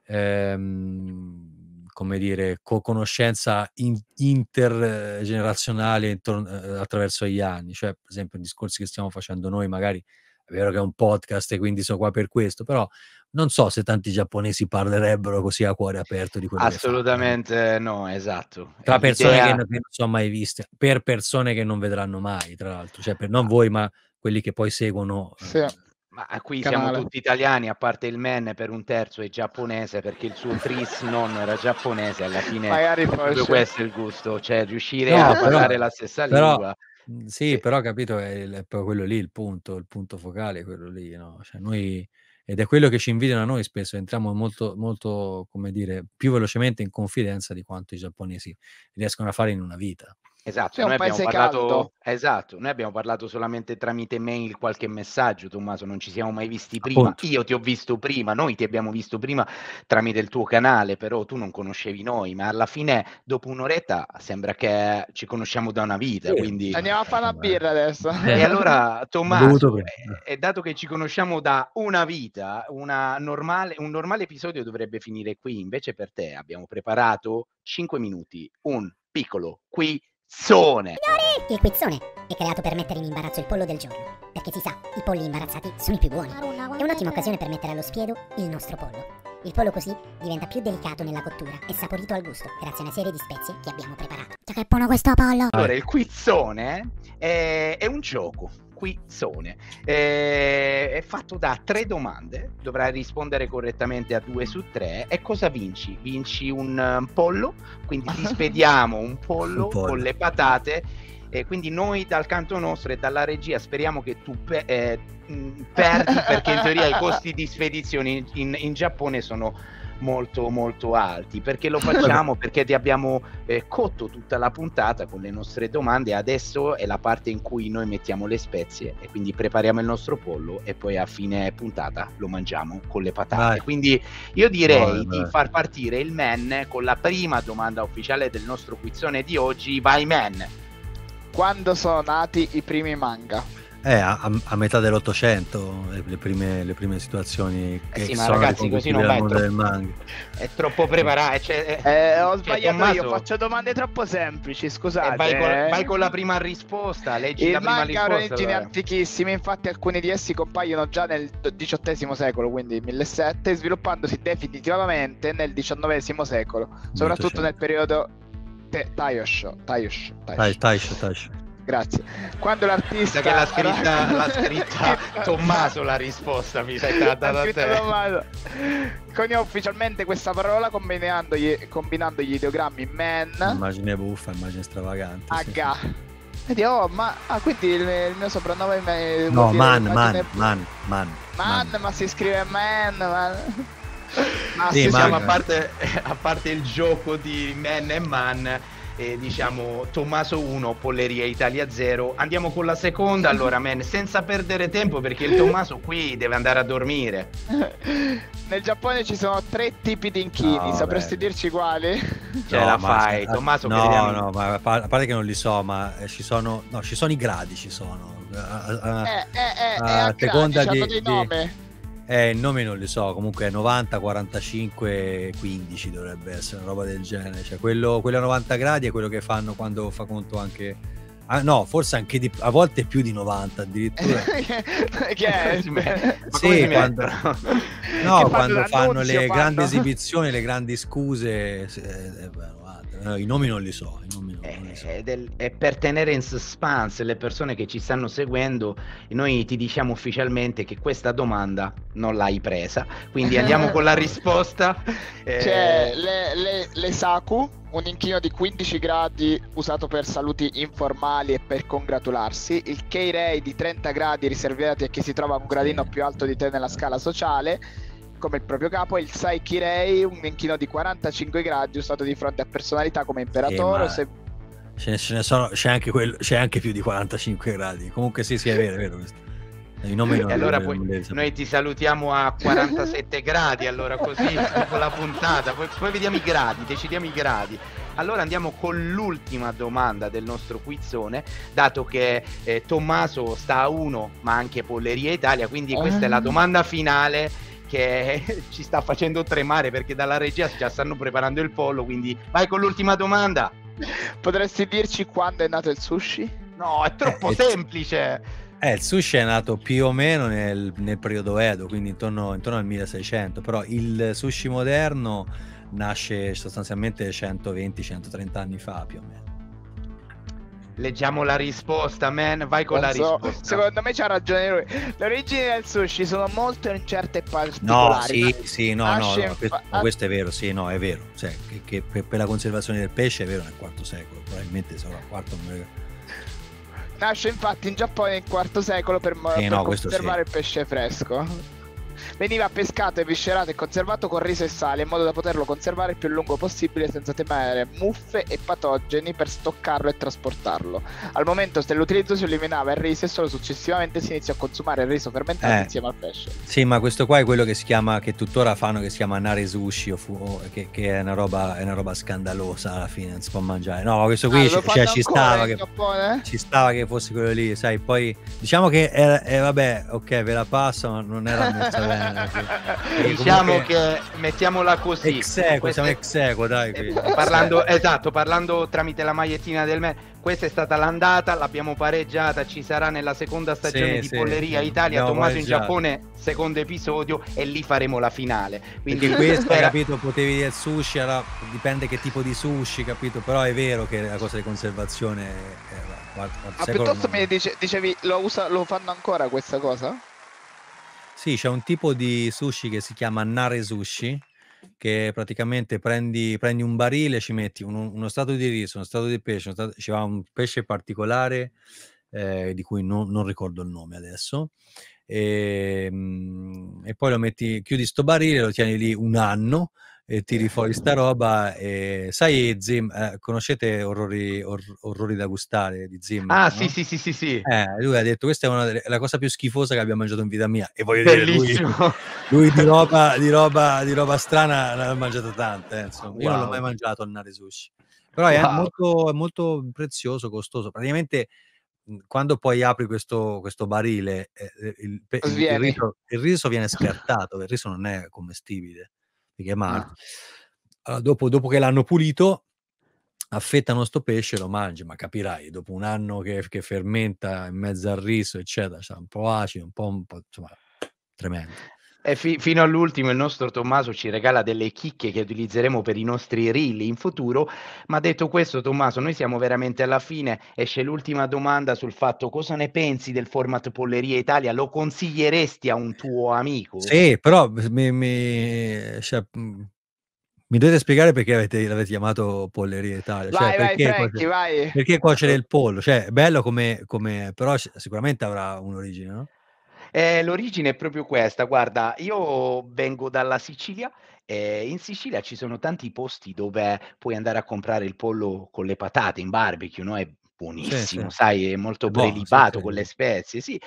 Ehm, come dire, conoscenza in- intergenerazionale eh, intorno, eh, eh, attraverso gli anni. Cioè, per esempio, i discorsi che stiamo facendo noi, magari è vero che è un podcast e quindi sono qua per questo, però non so se tanti giapponesi parlerebbero così a cuore aperto di quello Assolutamente no, esatto. Tra persone che non, che non sono mai viste, per persone che non vedranno mai, tra l'altro, cioè per non ah. voi, ma quelli che poi seguono sì. eh, ma eh, qui canale. siamo tutti italiani, a parte il men per un terzo è giapponese, perché il suo tris non era giapponese, alla fine Magari forse... questo è il gusto, cioè riuscire no, a però, parlare la stessa però, lingua. Mm, sì, sì, però capito, è, il, è quello lì il punto, il punto focale, quello lì, no? Cioè noi ed è quello che ci invidiano a noi spesso, entriamo molto, molto, come dire, più velocemente in confidenza di quanto i giapponesi riescono a fare in una vita. Esatto, noi abbiamo, parlato, esatto noi abbiamo parlato, solamente tramite mail qualche messaggio, Tommaso, non ci siamo mai visti prima. Appunto. Io ti ho visto prima, noi ti abbiamo visto prima tramite il tuo canale, però tu non conoscevi noi, ma alla fine dopo un'oretta sembra che ci conosciamo da una vita, sì. quindi... Andiamo a fare una birra adesso. Eh. E allora Tommaso, e eh, eh, dato che ci conosciamo da una vita, una normale, un normale episodio dovrebbe finire qui, invece per te abbiamo preparato 5 minuti, un piccolo qui Quizzone! Signori! Il quizzone è creato per mettere in imbarazzo il pollo del giorno. Perché si sa, i polli imbarazzati sono i più buoni. È un'ottima occasione per mettere allo spiedo il nostro pollo. Il pollo così diventa più delicato nella cottura e saporito al gusto, grazie a una serie di spezie che abbiamo preparato. Che buono questo pollo! Allora, il quizzone è, è un gioco quizzone. Eh, è fatto da tre domande, dovrai rispondere correttamente a due su tre. E cosa vinci? Vinci un uh, pollo, quindi ti spediamo un pollo, un pollo. con le patate. E quindi noi dal canto nostro e dalla regia speriamo che tu pe- eh, mm, perdi perché in teoria i costi di spedizione in, in, in Giappone sono molto molto alti perché lo facciamo perché ti abbiamo eh, cotto tutta la puntata con le nostre domande adesso è la parte in cui noi mettiamo le spezie e quindi prepariamo il nostro pollo e poi a fine puntata lo mangiamo con le patate vai. quindi io direi vai, vai. di far partire il men con la prima domanda ufficiale del nostro quizzone di oggi vai men quando sono nati i primi manga eh, a, a, metà dell'Ottocento le prime, le prime situazioni eh sì, che ma sono ragazzi, così non va, troppo, del manga. È troppo preparato. Eh, cioè, eh, eh cioè, ho sbagliato cioè, io, faccio domande troppo semplici, eh, scusate. Vai con, vai, con, la prima risposta, leggi Il la prima risposta. Il manga ha origini antichissime, infatti alcuni di essi compaiono già nel XVIII secolo, quindi 1700, sviluppandosi definitivamente nel XIX secolo, soprattutto 1800. nel periodo Taisho. Taisho, Taisho grazie. Quando l'artista... Che l'ha scritta, l'ha scritta Tommaso la risposta, mi sa che data da te. Tommaso. Coniò ufficialmente questa parola combinando gli, combinando gli ideogrammi man... Immagine buffa, immagine stravagante. H. Sì. Vedi, oh, ma ah, quindi il, il mio soprannome è... No, man, man, man, man, man. ma si scrive man, man. Ma sì, Siamo, a, parte, a parte il gioco di man e man eh, diciamo Tommaso 1, Polleria Italia 0. Andiamo con la seconda allora, man, senza perdere tempo perché il Tommaso qui deve andare a dormire. Nel Giappone ci sono tre tipi di inchini, no, sapresti beh. dirci quali? Ce no, la fai, ma... Tommaso. No, vediamo... no, ma a parte che non li so, ma eh, ci sono, no, ci sono i gradi, ci sono. A, a, a, eh, eh, eh, a seconda gradi, di, di... Eh, il nome non lo so, comunque 90, 45, 15 dovrebbe essere una roba del genere. Cioè, quello, quello a 90 gradi è quello che fanno quando fa conto anche Ah, no, forse anche di, a volte più di 90 addirittura. che è? sì, quando, no, quando fanno le quando... grandi esibizioni, le grandi scuse, eh, eh Uh, I nomi non li so. Nomi non, non li so. Ed eh, è, è per tenere in suspense le persone che ci stanno seguendo, noi ti diciamo ufficialmente che questa domanda non l'hai presa. Quindi andiamo con la risposta. C'è eh... le, le, le Saku, un inchino di 15 gradi usato per saluti informali e per congratularsi, il K-Ray di 30 gradi riservati a chi si trova un gradino più alto di te nella scala sociale come il proprio capo e il Saikirei, un inchino di 45 gradi usato di fronte a personalità come imperatore. Eh, se... ce, ne, ce ne sono, c'è anche, quello, c'è anche più di 45 gradi. Comunque sì, sì, è vero, è vero questo. I e non, allora poi noi ti salutiamo a 47 gradi, allora così con la puntata, poi, poi vediamo i gradi, decidiamo i gradi. Allora andiamo con l'ultima domanda del nostro quizzone, dato che eh, Tommaso sta a 1, ma anche Polleria Italia, quindi questa è la ah. domanda finale che ci sta facendo tremare perché dalla regia già stanno preparando il pollo, quindi vai con l'ultima domanda. Potresti dirci quando è nato il sushi? No, è troppo eh, eh semplice. Eh, il sushi è nato più o meno nel, nel periodo Edo, quindi intorno, intorno, al 1600, però il sushi moderno nasce sostanzialmente 120-130 anni fa più o meno. Leggiamo la risposta, man. Vai con non la so. risposta. Secondo me c'ha ragione lui. Le origini del sushi sono molto incerte e particolari. No, sì, sì, no, no, no, questo, no, questo, è vero, sì, no, è vero. Cioè, che, che per, per, la conservazione del pesce è vero nel IV secolo, probabilmente sarà il quarto Nasce infatti in Giappone nel IV secolo per, eh, per no, conservare sì. il pesce fresco. Veniva pescato, eviscerato e conservato con riso e sale in modo da poterlo conservare il più lungo possibile senza temere muffe e patogeni per stoccarlo e trasportarlo. Al momento dell'utilizzo si eliminava il riso e solo successivamente si inizia a consumare il riso fermentato eh. insieme al pesce. Sì, ma questo qua è quello che si chiama, che tuttora fanno, che si chiama nare sushi, fu, che, che è, una roba, è, una roba, scandalosa alla fine, non si può mangiare. No, questo qui ah, c- cioè, ci, stava che, ci stava che fosse quello lì, sai, poi diciamo che, eh, eh, vabbè, ok, ve la passo, ma non era molto... bene. Sì. diciamo che mettiamola così. Ex queste... siamo ex equo, dai. Eh, parlando, esatto, parlando tramite la magliettina del me, questa è stata l'andata, l'abbiamo pareggiata, ci sarà nella seconda stagione sì, di sì, Polleria Italia, no, Tommaso in Giappone, secondo episodio e lì faremo la finale. Quindi Perché questo, era... capito, potevi dire sushi, allora, dipende che tipo di sushi, capito, però è vero che la cosa di conservazione... Era... Ma ah, piuttosto mi dice, dicevi, lo, usa, lo fanno ancora questa cosa? Sì, c'è un tipo di sushi che si chiama nare sushi, che praticamente prendi, prendi un barile, ci metti uno, uno stato di riso, uno stato di pesce, stato, ci va un pesce particolare eh, di cui non, non ricordo il nome adesso, e, ehm, e, poi lo metti, chiudi sto barile, lo tieni lì un anno e tiri fuori sta roba. E, sai, Zim, eh, conoscete Orrori, or, orrori da gustare di Zim? Ah, no? sì, sì, sì, sì. sì. Eh, lui ha detto: Questa è una la cosa più schifosa che abbia mangiato in vita mia. E voglio Bellissimo. dire, lui, lui di, roba, di, roba, di, roba, strana l'ha mangiata tante. Eh, wow. Io non l'ho mai mangiato al Nare Sushi. Però wow. è, molto, molto prezioso, costoso. Praticamente quando poi apri questo, questo barile, eh, eh il, il, il, riso, il, riso, viene scartato, il riso non è commestibile righe marce. Ah. Allora, dopo, dopo che l'hanno pulito, affettano sto pesce e lo mangi, ma capirai, dopo un anno che, che fermenta in mezzo al riso, eccetera, c'è un po' acido, un po', un po' insomma, tremendo. E fi- fino all'ultimo il nostro Tommaso ci regala delle chicche che utilizzeremo per i nostri reel in futuro, ma detto questo Tommaso, noi siamo veramente alla fine, esce l'ultima domanda sul fatto cosa ne pensi del format Polleria Italia, lo consiglieresti a un tuo amico? Sì, però mi, mi, cioè, mm, mi dovete spiegare perché avete, l'avete chiamato Polleria Italia, vai, cioè, vai, perché, Franchi, cuocere, perché cuocere il pollo, cioè bello come, come però sicuramente avrà un'origine, no? Eh, l'origine è proprio questa, guarda, io vengo dalla Sicilia eh, in Sicilia ci sono tanti posti dove puoi andare a comprare il pollo con le patate in barbecue, no? È buonissimo, sì, sai, è molto è buono, prelibato sì, con le spezie, sì.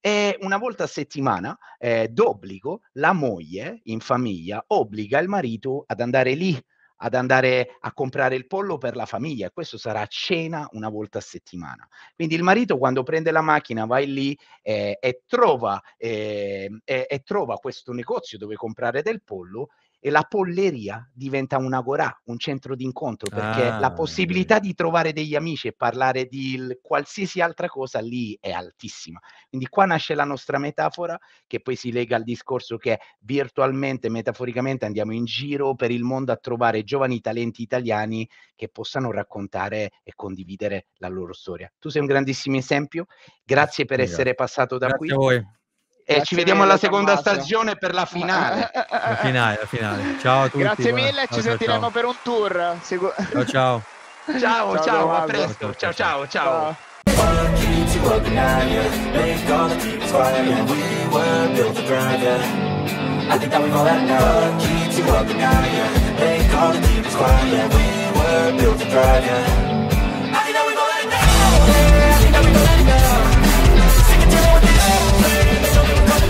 E una volta a settimana, eh, d'obbligo, la moglie in famiglia obbliga il marito ad andare lì ad andare a comprare il pollo per la famiglia e questo sarà cena una volta a settimana. Quindi il marito quando prende la macchina va lì eh, e, trova, eh, e, e trova questo negozio dove comprare del pollo e la polleria diventa una gorà, un centro d'incontro, perché ah, la possibilità okay. di trovare degli amici e parlare di qualsiasi altra cosa lì è altissima. Quindi qua nasce la nostra metafora che poi si lega al discorso che virtualmente, metaforicamente andiamo in giro per il mondo a trovare giovani talenti italiani che possano raccontare e condividere la loro storia. Tu sei un grandissimo esempio, grazie per Grazie. essere passato da Grazie qui. E ci vediamo alla seconda Tommaso. stagione per la finale. Eh, eh, eh, la finale, la finale. Ciao a tutti. Grazie mille, ciao, ci ciao, sentiremo ciao. per un tour. Segu- ciao ciao. Ciao, ciao, ciao a presto. Ciao, ciao, ciao. I think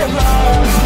the